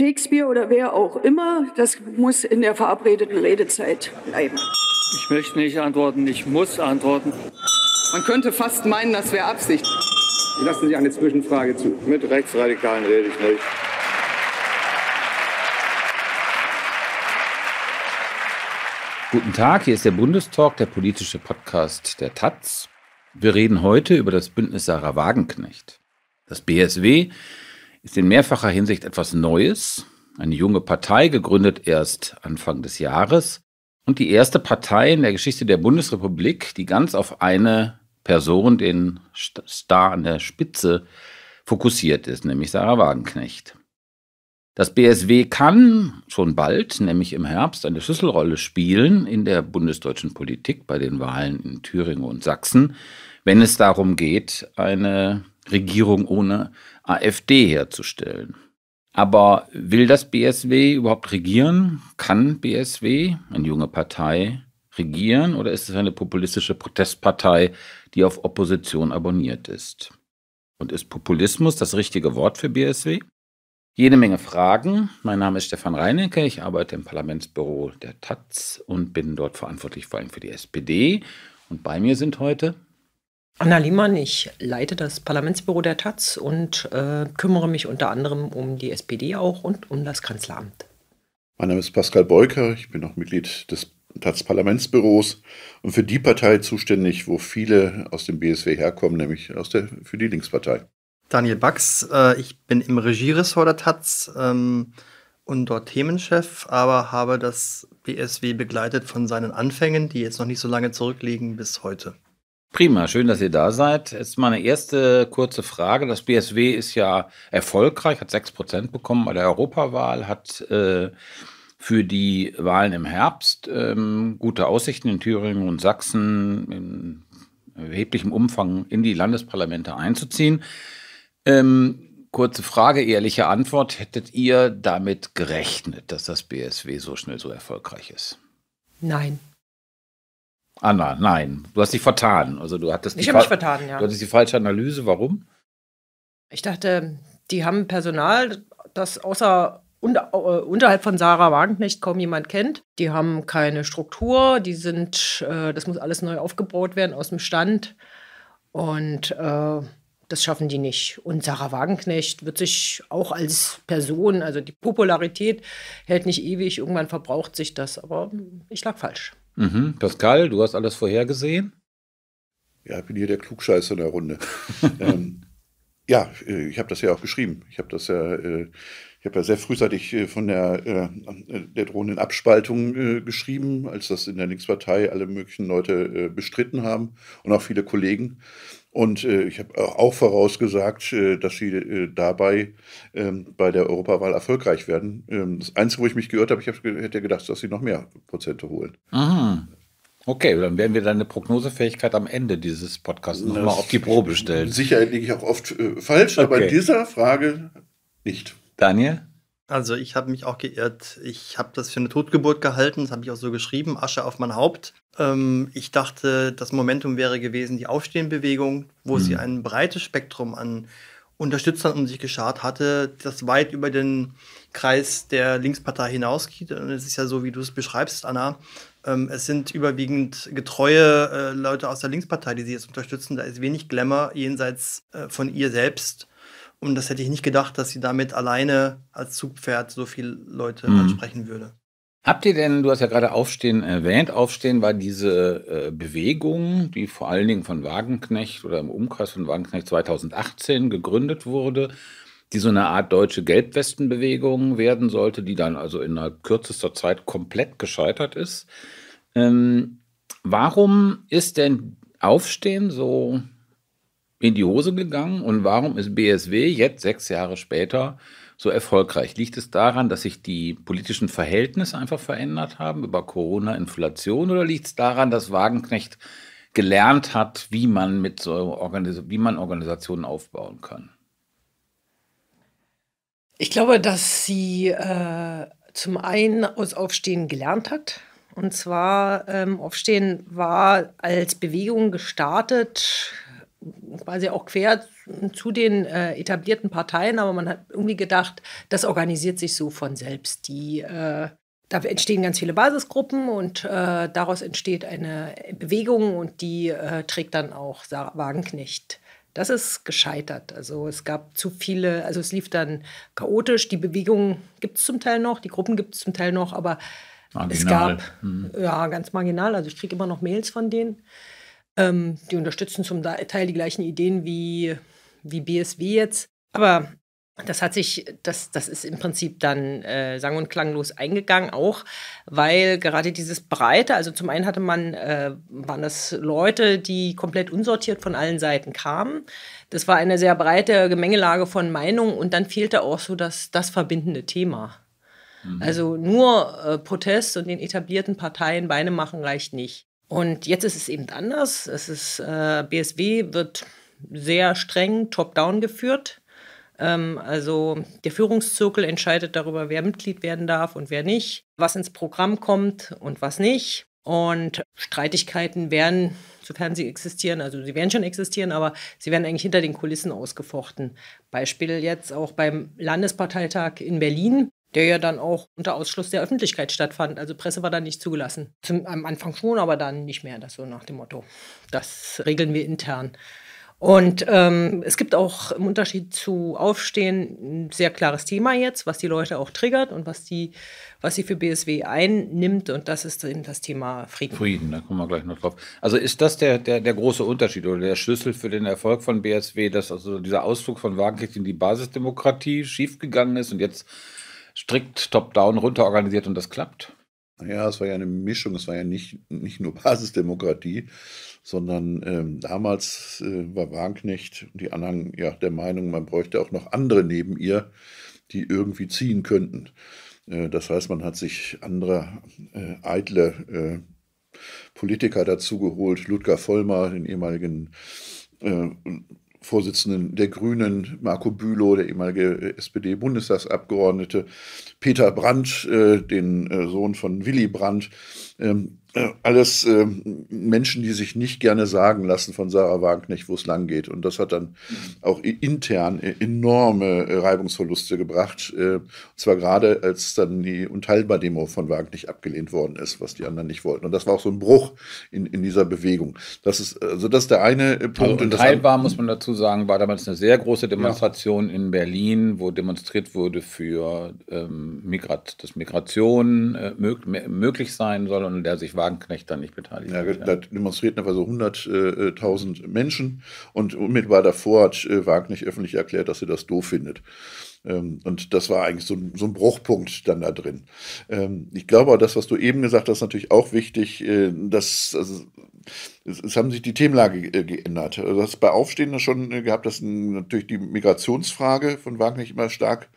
Shakespeare oder wer auch immer, das muss in der verabredeten Redezeit bleiben. Ich möchte nicht antworten, ich muss antworten. Man könnte fast meinen, das wäre Absicht. Lassen Sie eine Zwischenfrage zu. Mit Rechtsradikalen rede ich nicht. Guten Tag, hier ist der Bundestalk, der politische Podcast der Taz. Wir reden heute über das Bündnis Sarah Wagenknecht. Das BSW ist in mehrfacher Hinsicht etwas Neues. Eine junge Partei, gegründet erst Anfang des Jahres. Und die erste Partei in der Geschichte der Bundesrepublik, die ganz auf eine Person, den Star an der Spitze, fokussiert ist, nämlich Sarah Wagenknecht. Das BSW kann schon bald, nämlich im Herbst, eine Schlüsselrolle spielen in der bundesdeutschen Politik bei den Wahlen in Thüringen und Sachsen, wenn es darum geht, eine Regierung ohne AfD herzustellen. Aber will das BSW überhaupt regieren? Kann BSW, eine junge Partei, regieren oder ist es eine populistische Protestpartei, die auf Opposition abonniert ist? Und ist Populismus das richtige Wort für BSW? Jede Menge Fragen. Mein Name ist Stefan Reinecke, ich arbeite im Parlamentsbüro der Taz und bin dort verantwortlich vor allem für die SPD. Und bei mir sind heute Anna Lehmann, ich leite das Parlamentsbüro der Taz und äh, kümmere mich unter anderem um die SPD auch und um das Kanzleramt. Mein Name ist Pascal Beuker, ich bin auch Mitglied des Taz-Parlamentsbüros und für die Partei zuständig, wo viele aus dem BSW herkommen, nämlich aus der, für die Linkspartei. Daniel Bax, äh, ich bin im Regieressort der Taz ähm, und dort Themenchef, aber habe das BSW begleitet von seinen Anfängen, die jetzt noch nicht so lange zurückliegen, bis heute. Prima, schön, dass ihr da seid. Jetzt meine erste kurze Frage. Das BSW ist ja erfolgreich, hat 6% bekommen bei der Europawahl, hat äh, für die Wahlen im Herbst ähm, gute Aussichten in Thüringen und Sachsen in erheblichem Umfang in die Landesparlamente einzuziehen. Ähm, kurze Frage, ehrliche Antwort. Hättet ihr damit gerechnet, dass das BSW so schnell so erfolgreich ist? Nein. Anna, nein, du hast dich vertan. Also du hattest ich habe mich vertan, ja. Du hattest die falsche Analyse. Warum? Ich dachte, die haben Personal, das außer unter, äh, unterhalb von Sarah Wagenknecht kaum jemand kennt. Die haben keine Struktur. Die sind, äh, das muss alles neu aufgebaut werden aus dem Stand. Und äh, das schaffen die nicht. Und Sarah Wagenknecht wird sich auch als Person, also die Popularität hält nicht ewig, irgendwann verbraucht sich das. Aber ich lag falsch. Mhm. Pascal, du hast alles vorhergesehen? Ja, ich bin hier der Klugscheißer in der Runde. ähm, ja, äh, ich habe das ja auch geschrieben. Ich habe das ja, äh, ich habe ja sehr frühzeitig äh, von der, der drohenden Abspaltung geschrieben, als das in der Linkspartei alle möglichen Leute bestritten haben und auch viele Kollegen. Und äh, ich habe auch vorausgesagt, äh, dass sie äh, dabei ähm, bei der Europawahl erfolgreich werden. Ähm, das Einzige, wo ich mich geirrt habe, ich hab, hätte gedacht, dass sie noch mehr Prozente holen. Aha. Okay, dann werden wir deine Prognosefähigkeit am Ende dieses Podcasts nochmal auf die Probe stellen. Sicher liege ich auch oft äh, falsch, okay. aber in dieser Frage nicht. Daniel? Also ich habe mich auch geirrt. Ich habe das für eine Totgeburt gehalten, das habe ich auch so geschrieben, Asche auf mein Haupt. Ähm, ich dachte, das Momentum wäre gewesen die Aufstehenbewegung, wo mhm. sie ein breites Spektrum an Unterstützern um sich geschart hatte, das weit über den Kreis der Linkspartei hinausgeht. Und es ist ja so, wie du es beschreibst, Anna. Ähm, es sind überwiegend getreue äh, Leute aus der Linkspartei, die sie jetzt unterstützen. Da ist wenig Glamour jenseits äh, von ihr selbst. Und das hätte ich nicht gedacht, dass sie damit alleine als Zugpferd so viele Leute mhm. ansprechen würde. Habt ihr denn, du hast ja gerade Aufstehen erwähnt, Aufstehen war diese äh, Bewegung, die vor allen Dingen von Wagenknecht oder im Umkreis von Wagenknecht 2018 gegründet wurde, die so eine Art deutsche Gelbwestenbewegung werden sollte, die dann also innerhalb kürzester Zeit komplett gescheitert ist. Ähm, warum ist denn Aufstehen so in die Hose gegangen und warum ist BSW jetzt sechs Jahre später so erfolgreich? Liegt es daran, dass sich die politischen Verhältnisse einfach verändert haben über Corona, Inflation oder liegt es daran, dass Wagenknecht gelernt hat, wie man mit so Organis wie man Organisationen aufbauen kann? Ich glaube, dass sie äh, zum einen aus Aufstehen gelernt hat. Und zwar ähm, Aufstehen war als Bewegung gestartet quasi auch quer zu den äh, etablierten Parteien, aber man hat irgendwie gedacht, das organisiert sich so von selbst. Die, äh, da entstehen ganz viele Basisgruppen und äh, daraus entsteht eine Bewegung und die äh, trägt dann auch Sarah Wagenknecht. Das ist gescheitert. Also es gab zu viele, also es lief dann chaotisch. Die Bewegung gibt es zum Teil noch, die Gruppen gibt es zum Teil noch, aber marginal. es gab, mhm. ja, ganz marginal. Also ich kriege immer noch Mails von denen. Ähm, die unterstützen zum Teil die gleichen Ideen wie, wie BSW jetzt. Aber das hat sich, das, das ist im Prinzip dann äh, sang- und klanglos eingegangen, auch weil gerade dieses Breite, also zum einen hatte man, äh, waren das Leute, die komplett unsortiert von allen Seiten kamen. Das war eine sehr breite Gemengelage von Meinungen und dann fehlte auch so das, das verbindende Thema. Mhm. Also nur äh, Protest und den etablierten Parteien Beine machen reicht nicht. Und jetzt ist es eben anders. Es ist, äh, BSW wird sehr streng top-down geführt. Ähm, also der Führungszirkel entscheidet darüber, wer Mitglied werden darf und wer nicht, was ins Programm kommt und was nicht. Und Streitigkeiten werden, sofern sie existieren, also sie werden schon existieren, aber sie werden eigentlich hinter den Kulissen ausgefochten. Beispiel jetzt auch beim Landesparteitag in Berlin der ja dann auch unter Ausschluss der Öffentlichkeit stattfand. Also Presse war da nicht zugelassen. Zum, am Anfang schon, aber dann nicht mehr. Das so nach dem Motto, das regeln wir intern. Und ähm, es gibt auch im Unterschied zu Aufstehen ein sehr klares Thema jetzt, was die Leute auch triggert und was, die, was sie für BSW einnimmt. Und das ist eben das Thema Frieden. Frieden, da kommen wir gleich noch drauf. Also ist das der, der, der große Unterschied oder der Schlüssel für den Erfolg von BSW, dass also dieser Ausflug von Wagenknecht in die Basisdemokratie schiefgegangen ist und jetzt strikt top-down runter organisiert und das klappt? Ja, es war ja eine Mischung, es war ja nicht, nicht nur Basisdemokratie, sondern ähm, damals äh, war Warnknecht und die anderen ja der Meinung, man bräuchte auch noch andere neben ihr, die irgendwie ziehen könnten. Äh, das heißt, man hat sich andere äh, eitle äh, Politiker dazugeholt, Ludger Vollmer, den ehemaligen äh, Vorsitzenden der Grünen, Marco Bülow, der ehemalige SPD-Bundestagsabgeordnete, Peter Brandt, äh, den äh, Sohn von Willy Brandt, ähm, äh, alles äh, Menschen, die sich nicht gerne sagen lassen von Sarah Wagenknecht, wo es lang geht. Und das hat dann mhm. auch intern e-, enorme äh, Reibungsverluste gebracht. Äh, und zwar gerade, als dann die Unteilbar-Demo von Wagenknecht abgelehnt worden ist, was die anderen nicht wollten. Und das war auch so ein Bruch in, in dieser Bewegung. Das ist, also das ist der eine äh, Punkt. Also unteilbar, muss man dazu sagen, war damals eine sehr große Demonstration ja. in Berlin, wo demonstriert wurde für ähm, Migrat, dass Migration äh, mög möglich sein soll an der sich Wagenknecht dann nicht beteiligt ja, hat. Da demonstrierten etwa so 100.000 äh, Menschen und unmittelbar davor hat äh, Wagenknecht öffentlich erklärt, dass sie das doof findet. Ähm, und das war eigentlich so ein, so ein, Bruchpunkt dann da drin. Ähm, ich glaube, das, was du eben gesagt hast, ist natürlich auch wichtig, äh, dass also es, es, haben sich die Themenlage äh, geändert. Also du hast bei Aufstehen schon äh, gehabt, dass natürlich die Migrationsfrage von Wagenknecht immer stark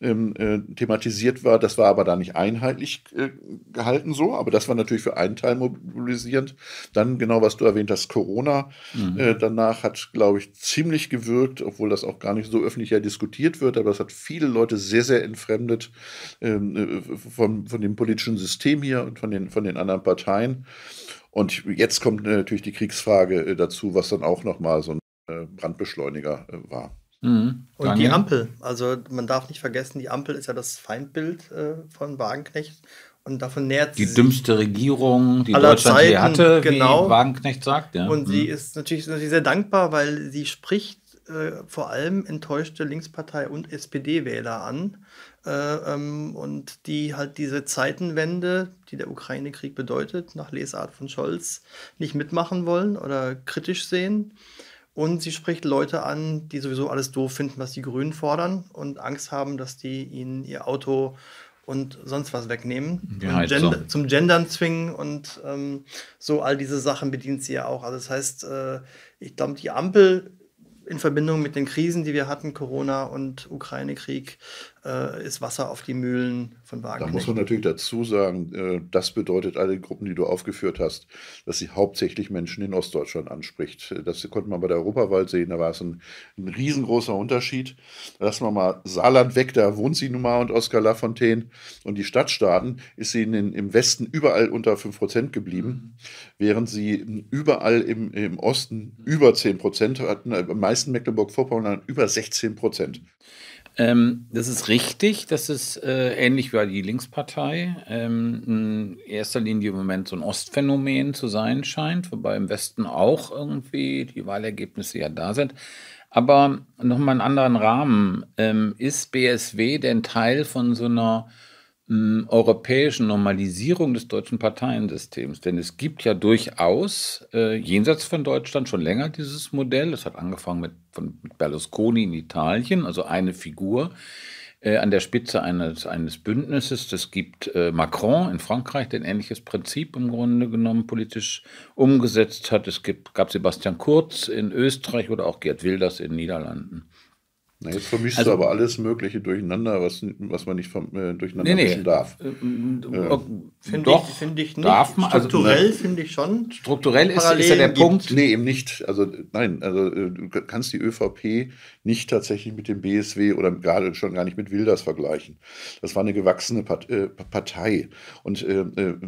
ähm, äh, thematisiert war. Das war aber da nicht einheitlich äh, gehalten so, aber das war natürlich für einen Teil mobilisierend. Dann genau, was du erwähnt hast, Corona mhm. äh, danach hat, glaube ich, ziemlich gewirkt, obwohl das auch gar nicht so öffentlich ja diskutiert wird, aber das hat viele Leute sehr, sehr entfremdet ähm, äh, von, von dem politischen System hier und von den, von den anderen Parteien. Und jetzt kommt natürlich die Kriegsfrage äh, dazu, was dann auch nochmal so ein äh, Brandbeschleuniger äh, war. Mhm. Und die Ampel. Also man darf nicht vergessen, die Ampel ist ja das Feindbild von Wagenknecht. Und davon nähert sie. Die dümmste Regierung, die Deutschland Zeiten, je hatte, genau. wie Wagenknecht sagt. Ja. Und mhm. sie ist natürlich, natürlich sehr dankbar, weil sie spricht äh, vor allem enttäuschte Linkspartei und SPD-Wähler an äh, ähm, und die halt diese Zeitenwende, die der Ukraine-Krieg bedeutet, nach Lesart von Scholz nicht mitmachen wollen oder kritisch sehen. Und sie spricht Leute an, die sowieso alles doof finden, was die Grünen fordern und Angst haben, dass die ihnen ihr Auto und sonst was wegnehmen. Ja, halt Gender, so. Zum Gendern zwingen und ähm, so all diese Sachen bedient sie ja auch. Also das heißt, äh, ich glaube, die Ampel in Verbindung mit den Krisen, die wir hatten, Corona und Ukraine-Krieg, äh, ist Wasser auf die Mühlen von Wagen. Da muss man natürlich dazu sagen, äh, das bedeutet alle Gruppen, die du aufgeführt hast, dass sie hauptsächlich Menschen in Ostdeutschland anspricht. Das konnte man bei der Europawahl sehen, da war es ein, ein riesengroßer Unterschied. Lassen wir mal Saarland weg, da wohnt sie nun mal und Oskar Lafontaine und die Stadtstaaten ist sie den, im Westen überall unter 5% geblieben, mhm. während sie überall im, im Osten über 10% hatten, am meisten Mecklenburg-Vorpommern über 16%. Ähm, das ist richtig, das ist äh, ähnlich wie die Linkspartei ähm, in erster Linie im Moment so ein Ostphänomen zu sein scheint, wobei im Westen auch irgendwie die Wahlergebnisse ja da sind. Aber nochmal einen anderen Rahmen. Ähm, ist BSW denn Teil von so einer europäischen Normalisierung des deutschen Parteiensystems. Denn es gibt ja durchaus äh, jenseits von Deutschland schon länger dieses Modell. Es hat angefangen mit, von, Berlusconi in Italien, also eine Figur äh, an der Spitze eines, eines Bündnisses. Es gibt äh, Macron in Frankreich, der ein ähnliches Prinzip im Grunde genommen politisch umgesetzt hat. Es gibt, gab Sebastian Kurz in Österreich oder auch Gerd Wilders in den Niederlanden. Na, jetzt vermischst also, du aber alles Mögliche durcheinander, was, was man nicht äh, durcheinander nee, mischen nee. darf. Ähm, äh, finde ich, find ich nicht. Darf man, also, strukturell also, ne, finde ich schon. Strukturell ist, ist, ja der gibt. Punkt. Nee, eben nicht. Also nein, also äh, du kannst die ÖVP nicht tatsächlich mit dem BSW oder gerade schon gar nicht mit Wilders vergleichen. Das war eine gewachsene Part äh, Partei. Und äh, äh,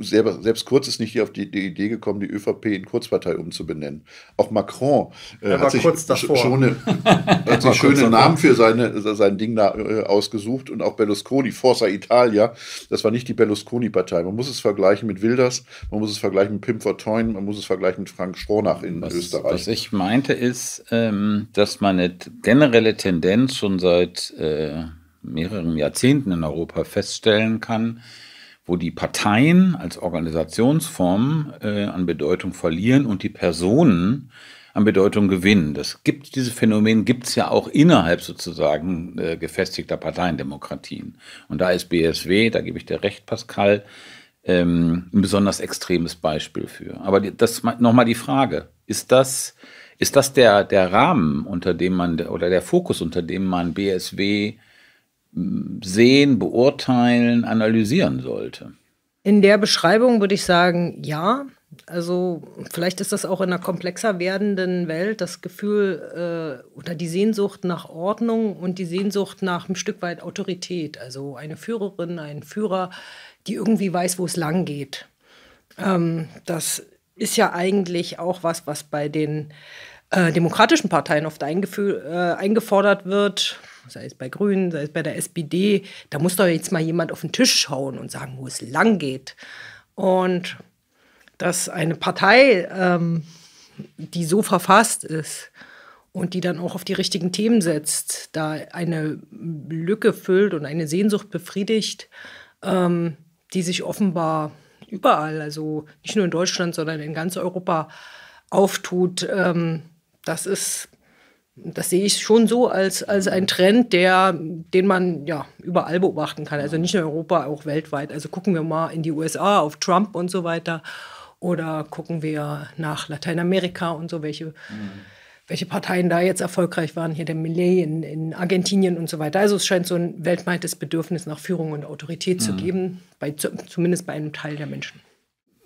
selber, selbst Kurz ist nicht hier auf die, die, Idee gekommen, die ÖVP in Kurzpartei umzubenennen. Auch Macron hat sich, davor. Schon eine, hat sich schön schönen ne? Namen für seine, sein Ding da, äh, ausgesucht und auch Berlusconi, Forza Italia, das war nicht die Berlusconi-Partei. Man muss es vergleichen mit Wilders, man muss es vergleichen mit Pim Fortuyn, man muss es vergleichen mit Frank Stronach in was, Österreich. Was ich meinte ist, ähm, dass man eine generelle Tendenz schon seit äh, mehreren Jahrzehnten in Europa feststellen kann, wo die Parteien als Organisationsform äh, an Bedeutung verlieren und die Personen an Bedeutung gewinnen. Das gibt, diese Phänomen gibt es ja auch innerhalb sozusagen äh, gefestigter Parteiendemokratien. Und da ist BSW, da gebe ich dir recht, Pascal, ähm, ein besonders extremes Beispiel für. Aber das nochmal die Frage, ist das, ist das der, der Rahmen, unter dem man, oder der Fokus, unter dem man BSW hm, sehen, beurteilen, analysieren sollte? In der Beschreibung würde ich sagen, ja also vielleicht ist das auch in einer komplexer werdenden Welt das Gefühl äh, oder die Sehnsucht nach Ordnung und die Sehnsucht nach ein Stück weit Autorität. Also eine Führerin, ein Führer, die irgendwie weiß, wo es lang geht. Ähm, das ist ja eigentlich auch was, was bei den äh, demokratischen Parteien oft äh, eingefordert wird, sei es bei Grünen, sei es bei der SPD. Da muss doch jetzt mal jemand auf den Tisch schauen und sagen, wo es lang geht. Und dass eine Partei, ähm, die so verfasst ist und die dann auch auf die richtigen Themen setzt, da eine Lücke füllt und eine Sehnsucht befriedigt, ähm, die sich offenbar überall, also nicht nur in Deutschland, sondern in ganz Europa auftut, ähm, das ist das sehe ich schon so als, als ein Trend, der, den man ja überall beobachten kann. Also nicht nur in Europa, auch weltweit. Also gucken wir mal in die USA, auf Trump und so weiter. Oder gucken wir nach Lateinamerika und so, welche, mhm. welche Parteien da jetzt erfolgreich waren, hier der Millet in, in, Argentinien und so weiter. Also es scheint so ein weltweites Bedürfnis nach Führung und Autorität mhm. zu geben, bei, zumindest bei einem Teil der Menschen.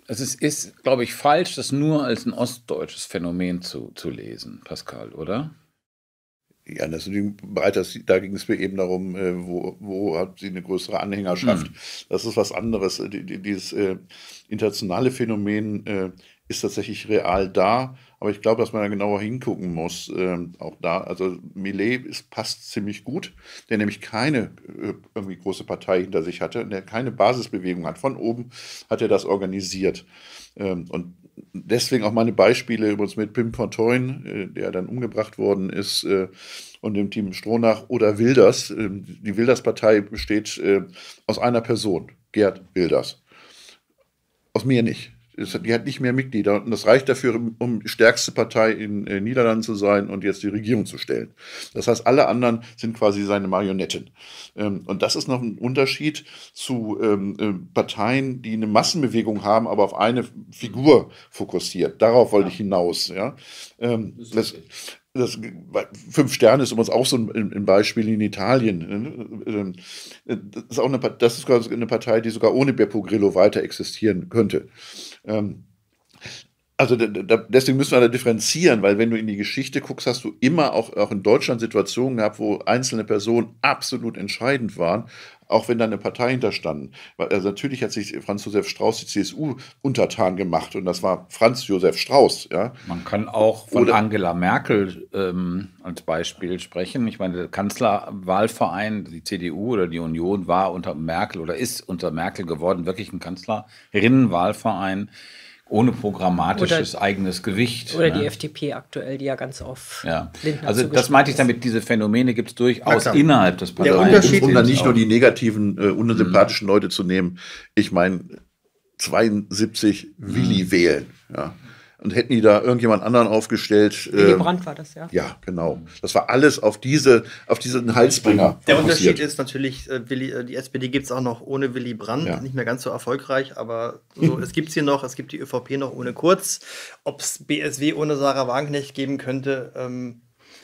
Also es ist, glaube ich, falsch, das nur als ein ostdeutsches Phänomen zu, zu lesen, Pascal, oder? Ja, das breit, das, da ging es mir eben darum, äh, wo, wo hat sie eine größere Anhängerschaft. Hm. Das ist was anderes. Äh, dieses äh, internationale Phänomen ist tatsächlich real da, aber ich glaube, dass man da genauer hingucken muss. Ähm, auch da, also Millet ist, passt ziemlich gut, der nämlich keine irgendwie große Partei hinter sich hatte, der keine Basisbewegung hat. Von oben hat er das organisiert. Ähm, und deswegen auch meine Beispiele übrigens mit Pim Fortuyn, äh, der dann umgebracht worden ist, äh, und dem Team Strohnach oder Wilders. Ähm, die Wilders-Partei besteht äh, aus einer Person, Gerd Wilders. Aus mir nicht die hat nicht mehr Mitglieder und das reicht dafür, um stärkste Partei in den äh, Niederlanden zu sein und jetzt die Regierung zu stellen. Das heißt, alle anderen sind quasi seine Marionetten. Ähm, und das ist noch ein Unterschied zu ähm, ähm, Parteien, die eine Massenbewegung haben, aber auf eine Figur fokussiert. Darauf wollte ja. ich hinaus. Ja? das, das, Fünf Sterne ist übrigens auch so ein, ein Beispiel in Italien. Ne? Das ist auch eine, das ist eine Partei, die sogar ohne Beppo Grillo weiter existieren könnte. Um, Also da, deswegen müssen wir da differenzieren, weil wenn du in die Geschichte guckst, hast du immer auch, auch in Deutschland Situationen gehabt, wo einzelne Personen absolut entscheidend waren, auch wenn da eine Partei hinterstanden. Also natürlich hat sich Franz Josef Strauß die CSU untertan gemacht und das war Franz Josef Strauß. Ja. Man kann auch von Oder Angela Merkel ähm, als Beispiel sprechen. Ich meine, der Kanzlerwahlverein, die CDU oder die Union war unter Merkel oder ist unter Merkel geworden, wirklich ein Kanzlerinnenwahlverein ohne programmatisches oder, eigenes Gewicht. Oder ne? die FDP aktuell, die ja ganz oft. ja. Also das meinte ich damit, diese Phänomene gibt es durchaus innerhalb des Parteien. Parlaments. Um, um dann nicht nur die negativen, äh, unsympathischen mhm. Leute zu nehmen. Ich meine, 72 mhm. Willi wählen. Ja und hätten die da irgendjemand anderen aufgestellt. Willy ähm, Brandt war das, ja. Ja, genau. Das war alles auf, diese, auf diesen Halsbringer. Der fokussiert. Unterschied ist natürlich, äh, Willi, äh, die SPD gibt es auch noch ohne Willy Brandt, ja. nicht mehr ganz so erfolgreich, aber so, es gibt sie noch, es gibt die ÖVP noch ohne Kurz. Ob es BSW ohne Sarah Wagenknecht geben könnte, ähm,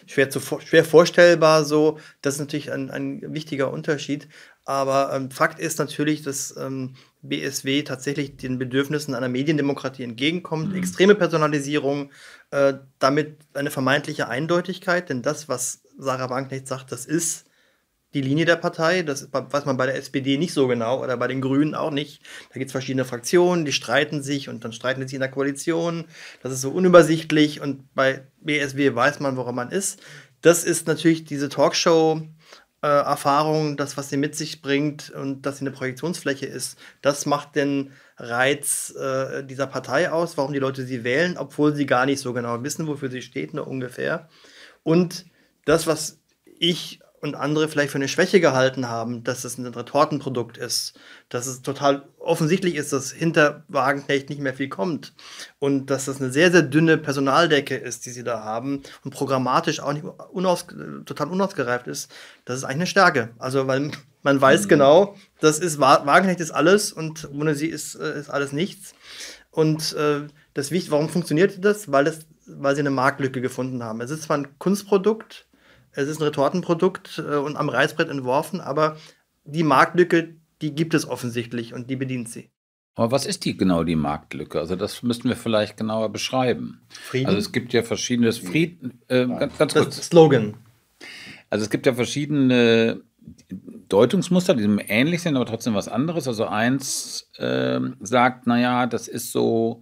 schwer, zu, schwer vorstellbar so. Das ist natürlich ein, ein wichtiger Unterschied. Aber ähm, Fakt ist natürlich, dass ähm, BSW tatsächlich den Bedürfnissen einer Mediendemokratie entgegenkommt, mhm. extreme Personalisierung, äh, damit eine vermeintliche Eindeutigkeit, denn das, was Sarah Wanknecht sagt, das ist die Linie der Partei, das weiß man bei der SPD nicht so genau oder bei den Grünen auch nicht. Da gibt es verschiedene Fraktionen, die streiten sich und dann streiten sie sich in der Koalition. Das ist so unübersichtlich und bei BSW weiß man, woran man ist. Das ist natürlich diese Talkshow, äh, Erfahrung, das, was sie mit sich bringt und dass sie eine Projektionsfläche ist. Das macht den Reiz äh, dieser Partei aus, warum die Leute sie wählen, obwohl sie gar nicht so genau wissen, wofür sie steht, nur ne, ungefähr. Und das, was ich und andere vielleicht für eine Schwäche gehalten haben, dass es ein Retortenprodukt ist, dass es total offensichtlich ist, dass hinter Wagenknecht nicht mehr viel kommt und dass das eine sehr, sehr dünne Personaldecke ist, die sie da haben und programmatisch auch nicht unaus, total unausgereift ist, das ist eigentlich eine Stärke. Also, weil man weiß mhm. genau, das ist Wagenknecht ist alles und ohne sie ist, äh, ist alles nichts. Und äh, das Wicht, warum funktioniert das? Weil, das? weil sie eine Marktlücke gefunden haben. Es ist zwar ein Kunstprodukt, es ist ein Retortenprodukt äh, und am Reißbrett entworfen, aber die Marktlücke, die gibt es offensichtlich und die bedient sie. Aber was ist die genau die Marktlücke? Also das müssten wir vielleicht genauer beschreiben. Frieden? Also es gibt ja verschiedene Frieden, äh, ganz, ganz das kurz. Slogan. Also es gibt ja verschiedene Deutungsmuster, die ähnlich sind, aber trotzdem was anderes. Also eins äh, sagt, naja, das ist so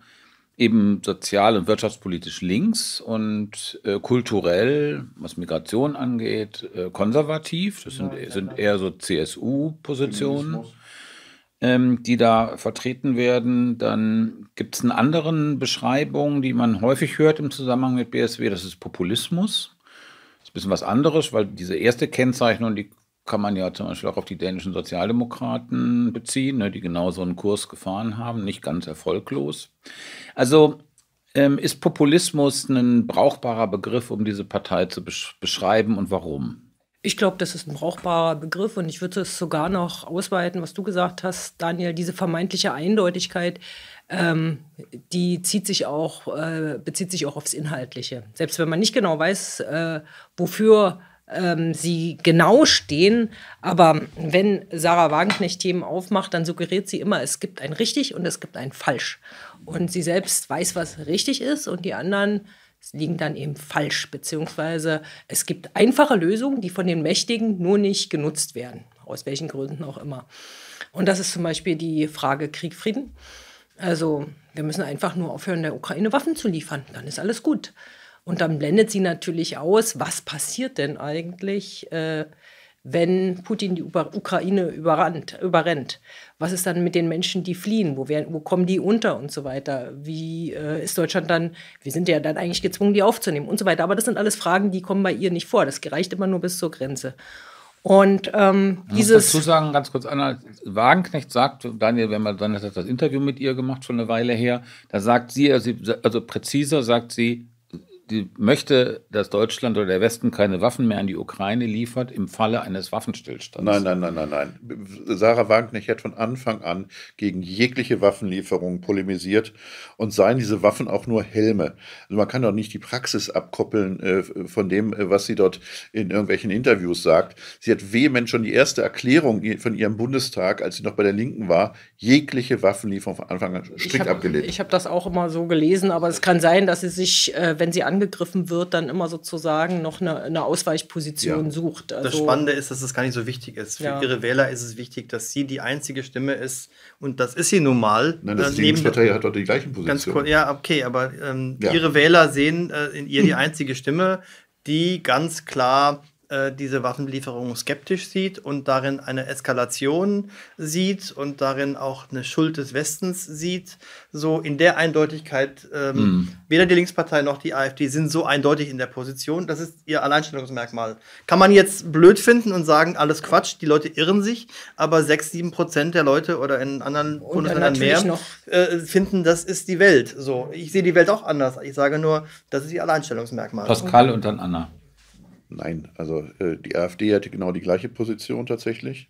eben sozial und wirtschaftspolitisch links und äh, kulturell, was Migration angeht, äh, konservativ. Das sind, sind eher so CSU-Positionen, ähm, die da vertreten werden. Dann gibt es eine andere Beschreibung, die man häufig hört im Zusammenhang mit BSW, das ist Populismus. Das ist ein bisschen was anderes, weil diese erste Kennzeichnung, die kann man ja zum Beispiel auch auf die dänischen Sozialdemokraten beziehen, ne, die genau so einen Kurs gefahren haben, nicht ganz erfolglos. Also ähm, ist Populismus ein brauchbarer Begriff, um diese Partei zu besch beschreiben und warum? Ich glaube, das ist ein brauchbarer Begriff und ich würde es sogar noch ausweiten, was du gesagt hast, Daniel, diese vermeintliche Eindeutigkeit, ähm, die zieht sich auch, äh, bezieht sich auch aufs Inhaltliche. Selbst wenn man nicht genau weiß, äh, wofür ähm, sie genau stehen. Aber wenn Sarah Wagenknecht Themen aufmacht, dann suggeriert sie immer, es gibt ein richtig und es gibt ein falsch. Und sie selbst weiß, was richtig ist und die anderen liegen dann eben falsch. Beziehungsweise es gibt einfache Lösungen, die von den Mächtigen nur nicht genutzt werden. Aus welchen Gründen auch immer. Und das ist zum Beispiel die Frage Krieg, Frieden. Also wir müssen einfach nur aufhören, der Ukraine Waffen zu liefern. Dann ist alles gut. Und dann blendet sie natürlich aus, was passiert denn eigentlich, äh, wenn Putin die Ukraine überrannt, überrennt? Was ist dann mit den Menschen, die fliehen? Wo, werden, wo kommen die unter und so weiter? Wie äh, ist Deutschland dann, wir sind ja dann eigentlich gezwungen, die aufzunehmen und so weiter. Aber das sind alles Fragen, die kommen bei ihr nicht vor. Das gereicht immer nur bis zur Grenze. Und ähm, dieses. Ich muss dazu sagen, ganz kurz, Anna, Wagenknecht sagt, Daniel, wenn man dann hat das Interview mit ihr gemacht, schon eine Weile her, da sagt sie, also, also präziser sagt sie, die möchte, dass Deutschland oder der Westen keine Waffen mehr an die Ukraine liefert im Falle eines Waffenstillstands. Nein, nein, nein, nein, nein. Sarah Wagenknecht hat von Anfang an gegen jegliche Waffenlieferungen polemisiert und seien diese Waffen auch nur Helme. Also man kann doch nicht die Praxis abkoppeln äh, von dem, äh, was sie dort in irgendwelchen Interviews sagt. Sie hat vehement schon die erste Erklärung von ihrem Bundestag, als sie noch bei der Linken war, jegliche Waffenlieferung von Anfang an strikt ich hab, abgelehnt. Ich habe das auch immer so gelesen, aber es kann sein, dass sie sich, äh, wenn sie an angegriffen wird, dann immer sozusagen noch eine, eine Ausweichposition ja. sucht. Also, das Spannende ist, dass es gar nicht so wichtig ist. Für ja. ihre Wähler ist es wichtig, dass sie die einzige Stimme ist und das ist sie nun mal. Nein, das Lebenspartei äh, hat doch die gleichen Positionen. Ganz kurz, ja, okay, aber ähm, ja. ihre Wähler sehen äh, in ihr die einzige Stimme, die ganz klar äh, diese Waffenlieferung skeptisch sieht und darin eine Eskalation sieht und darin auch eine Schuld des Westens sieht. So in der Eindeutigkeit, ähm, hm. weder die Linkspartei noch die AfD sind so eindeutig in der Position. Das ist ihr Alleinstellungsmerkmal. Kann man jetzt blöd finden und sagen, alles Quatsch, die Leute irren sich, aber 6, 7 Prozent der Leute oder in anderen Bundesländern mehr äh, finden, das ist die Welt. So, ich sehe die Welt auch anders. Ich sage nur, das ist ihr Alleinstellungsmerkmal. Pascal und dann Anna. Nein, also äh, die AfD hatte genau die gleiche Position tatsächlich.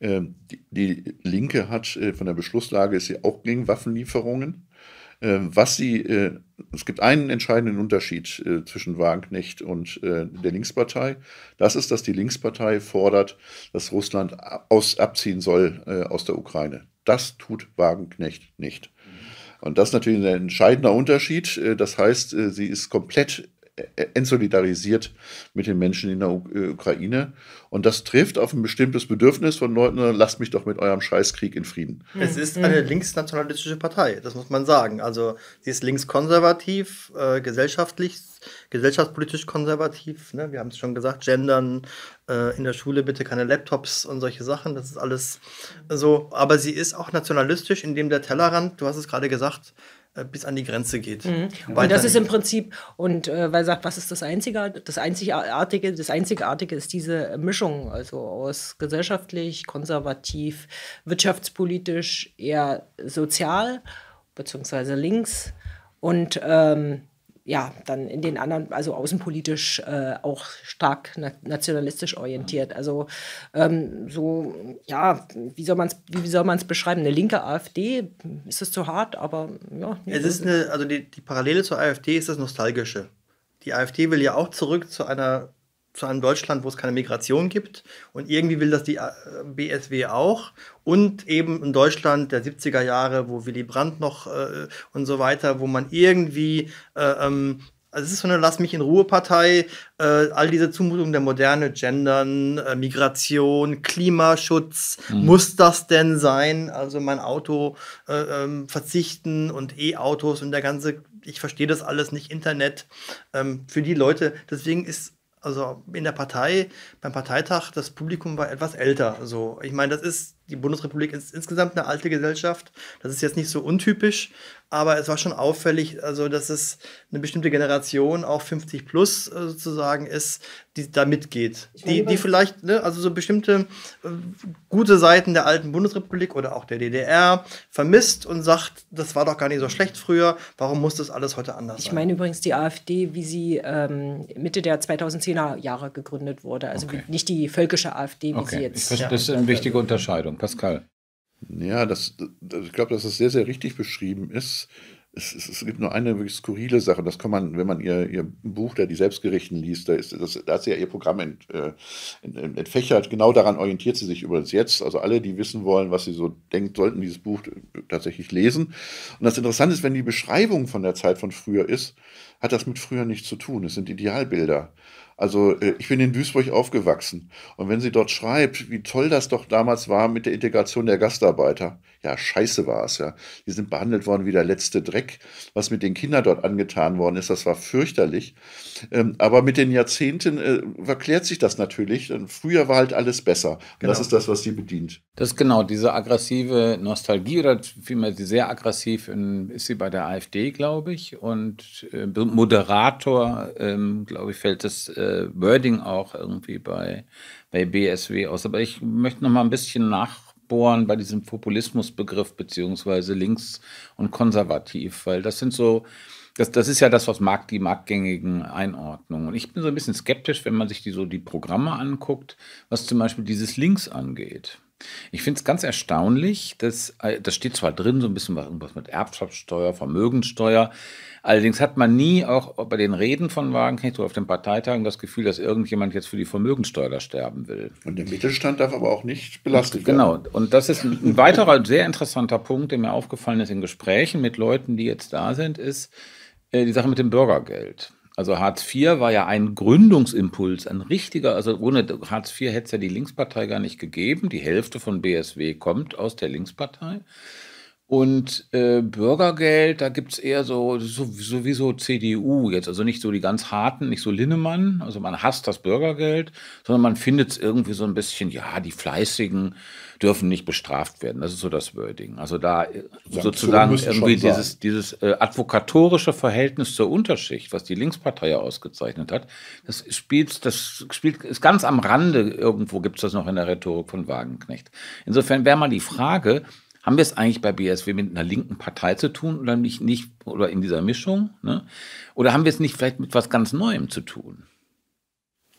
Ähm, die, die, Linke hat äh, von der Beschlusslage ist sie auch gegen Waffenlieferungen. Ähm, was sie, äh, es gibt einen entscheidenden Unterschied äh, zwischen Wagenknecht und äh, der Linkspartei. Das ist, dass die Linkspartei fordert, dass Russland aus, abziehen soll äh, aus der Ukraine. Das tut Wagenknecht nicht. Und das ist natürlich ein entscheidender Unterschied. Das heißt, sie ist komplett äh, entsolidarisiert mit den Menschen in der äh, Ukraine. Und das trifft auf ein bestimmtes Bedürfnis von Leuten, äh, lasst mich doch mit eurem Scheißkrieg in Frieden. Hm, es ist hm. eine linksnationalistische Partei, das muss man sagen. Also sie ist linkskonservativ, äh, gesellschaftlich, gesellschaftspolitisch konservativ. Ne? Wir haben es schon gesagt, gendern, äh, in der Schule bitte keine Laptops und solche Sachen, das ist alles so. Aber sie ist auch nationalistisch, indem der Tellerrand, du hast es gerade gesagt, äh, bis an die Grenze geht. Mhm. Und das ist im Prinzip, und äh, weil sagt, was ist das Einzige, das Einzigartige, das Einzigartige ist diese Mischung, also aus gesellschaftlich, konservativ, wirtschaftspolitisch, eher sozial, beziehungsweise links und ähm, ja, dann in den anderen, also außenpolitisch äh, auch stark na nationalistisch orientiert. Also ähm, so, ja, wie soll man es beschreiben? Eine linke AfD ist es zu hart, aber ja. Es ist eine, also die, die Parallele zur AfD ist das Nostalgische. Die AfD will ja auch zurück zu einer zu einem Deutschland, wo es keine Migration gibt. Und irgendwie will das die äh, BSW auch. Und eben in Deutschland der 70er Jahre, wo Willy Brandt noch äh, und so weiter, wo man irgendwie äh, ähm, also es ist so eine Lass mich in Ruhe Partei. Äh, all diese Zumutungen der Moderne, Gendern, äh, Migration, Klimaschutz, mhm. muss das denn sein? Also mein Auto äh, ähm, verzichten und E-Autos und der ganze, ich verstehe das alles nicht, Internet ähm, für die Leute. Deswegen ist also in der Partei, beim Parteitag, das Publikum war etwas älter. So, ich meine, das ist, die Bundesrepublik ist insgesamt eine alte Gesellschaft. Das ist jetzt nicht so untypisch. Aber es war schon auffällig, also dass es eine bestimmte Generation, auch 50 plus äh, sozusagen, ist, die da mitgeht. Die, die vielleicht, ne, also so bestimmte äh, gute Seiten der alten Bundesrepublik oder auch der DDR vermisst und sagt, das war doch gar nicht so schlecht früher, warum muss das alles heute anders ich sein? Ich meine übrigens die AfD, wie sie ähm, Mitte der 2010er Jahre gegründet wurde, also okay. wie, nicht die völkische AfD, wie okay. sie jetzt. Ich, das ist eine wichtige Unterscheidung, Pascal. Ja, das, das ich glaube, dass es das sehr, sehr richtig beschrieben ist. Es, es, es, gibt nur eine wirklich skurrile Sache, das kann man, wenn man ihr, ihr Buch, da die Selbstgerichten liest, da, ist, das, da hat sie ja ihr Programm ent, äh, entfächert, genau daran orientiert sie sich übrigens jetzt. Also alle, die wissen wollen, was sie so denkt, sollten dieses Buch tatsächlich lesen. Und das Interessante ist, wenn die Beschreibung von der Zeit von früher ist, hat das mit früher nichts zu tun. Es sind Idealbilder. Also äh, ich bin in Duisburg aufgewachsen. Und wenn sie dort schreibt, wie toll das doch damals war mit der Integration der Gastarbeiter ja, scheiße war es, ja. Die sind behandelt worden wie der letzte Dreck. Was mit den Kindern dort angetan worden ist, das war fürchterlich. Ähm, aber mit den Jahrzehnten äh, erklärt sich das natürlich. Früher war halt alles besser. Und das genau. ist das, was sie bedient. Das ist genau diese aggressive Nostalgie oder vielmehr sehr aggressiv in, ist sie bei der AfD, glaube ich. Und äh, Moderator, ähm, glaube ich, fällt das äh, Wording auch irgendwie bei, bei BSW aus. Aber ich möchte noch mal ein bisschen nach bohren bei diesem Populismusbegriff beziehungsweise links und konservativ, weil das sind so, das, das ist ja das, was mag die marktgängigen Einordnungen. Und ich bin so ein bisschen skeptisch, wenn man sich die so die Programme anguckt, was zum Beispiel dieses Links angeht. Ich finde es ganz erstaunlich, dass äh, das steht zwar drin, so ein bisschen was mit Erbschaftssteuer, Vermögenssteuer. Allerdings hat man nie auch bei den Reden von Wagenknecht oder auf den Parteitagen das Gefühl, dass irgendjemand jetzt für die Vermögenssteuer da sterben will. Und der Mittelstand darf aber auch nicht belastet genau. werden. Genau. Und das ist ein weiterer sehr interessanter Punkt, der mir aufgefallen ist in Gesprächen mit Leuten, die jetzt da sind, ist äh, die Sache mit dem Bürgergeld. Also Hartz IV war ja ein Gründungsimpuls, ein richtiger, also ohne Hartz IV hätte es ja die Linkspartei gar nicht gegeben. Die Hälfte von BSW kommt aus der Linkspartei. Und äh, Bürgergeld, da gibt es eher so so, sowieso CDU jetzt, also nicht so die ganz harten, nicht so Linnemann, also man hasst das Bürgergeld, sondern man findet es irgendwie so ein bisschen, ja, die Fleißigen dürfen nicht bestraft werden. Das ist so das Wording. Also da Sanktionen äh, sozusagen irgendwie dieses, dieses äh, advokatorische Verhältnis zur Unterschicht, was die Linkspartei ja ausgezeichnet hat, das spielt, das spielt, ist ganz am Rande, irgendwo gibt es das noch in der Rhetorik von Wagenknecht. Insofern wäre mal die Frage, haben wir es eigentlich bei BSW mit einer linken Partei zu tun oder nicht, nicht oder in dieser Mischung? Ne? Oder haben wir es nicht vielleicht mit was ganz Neuem zu tun?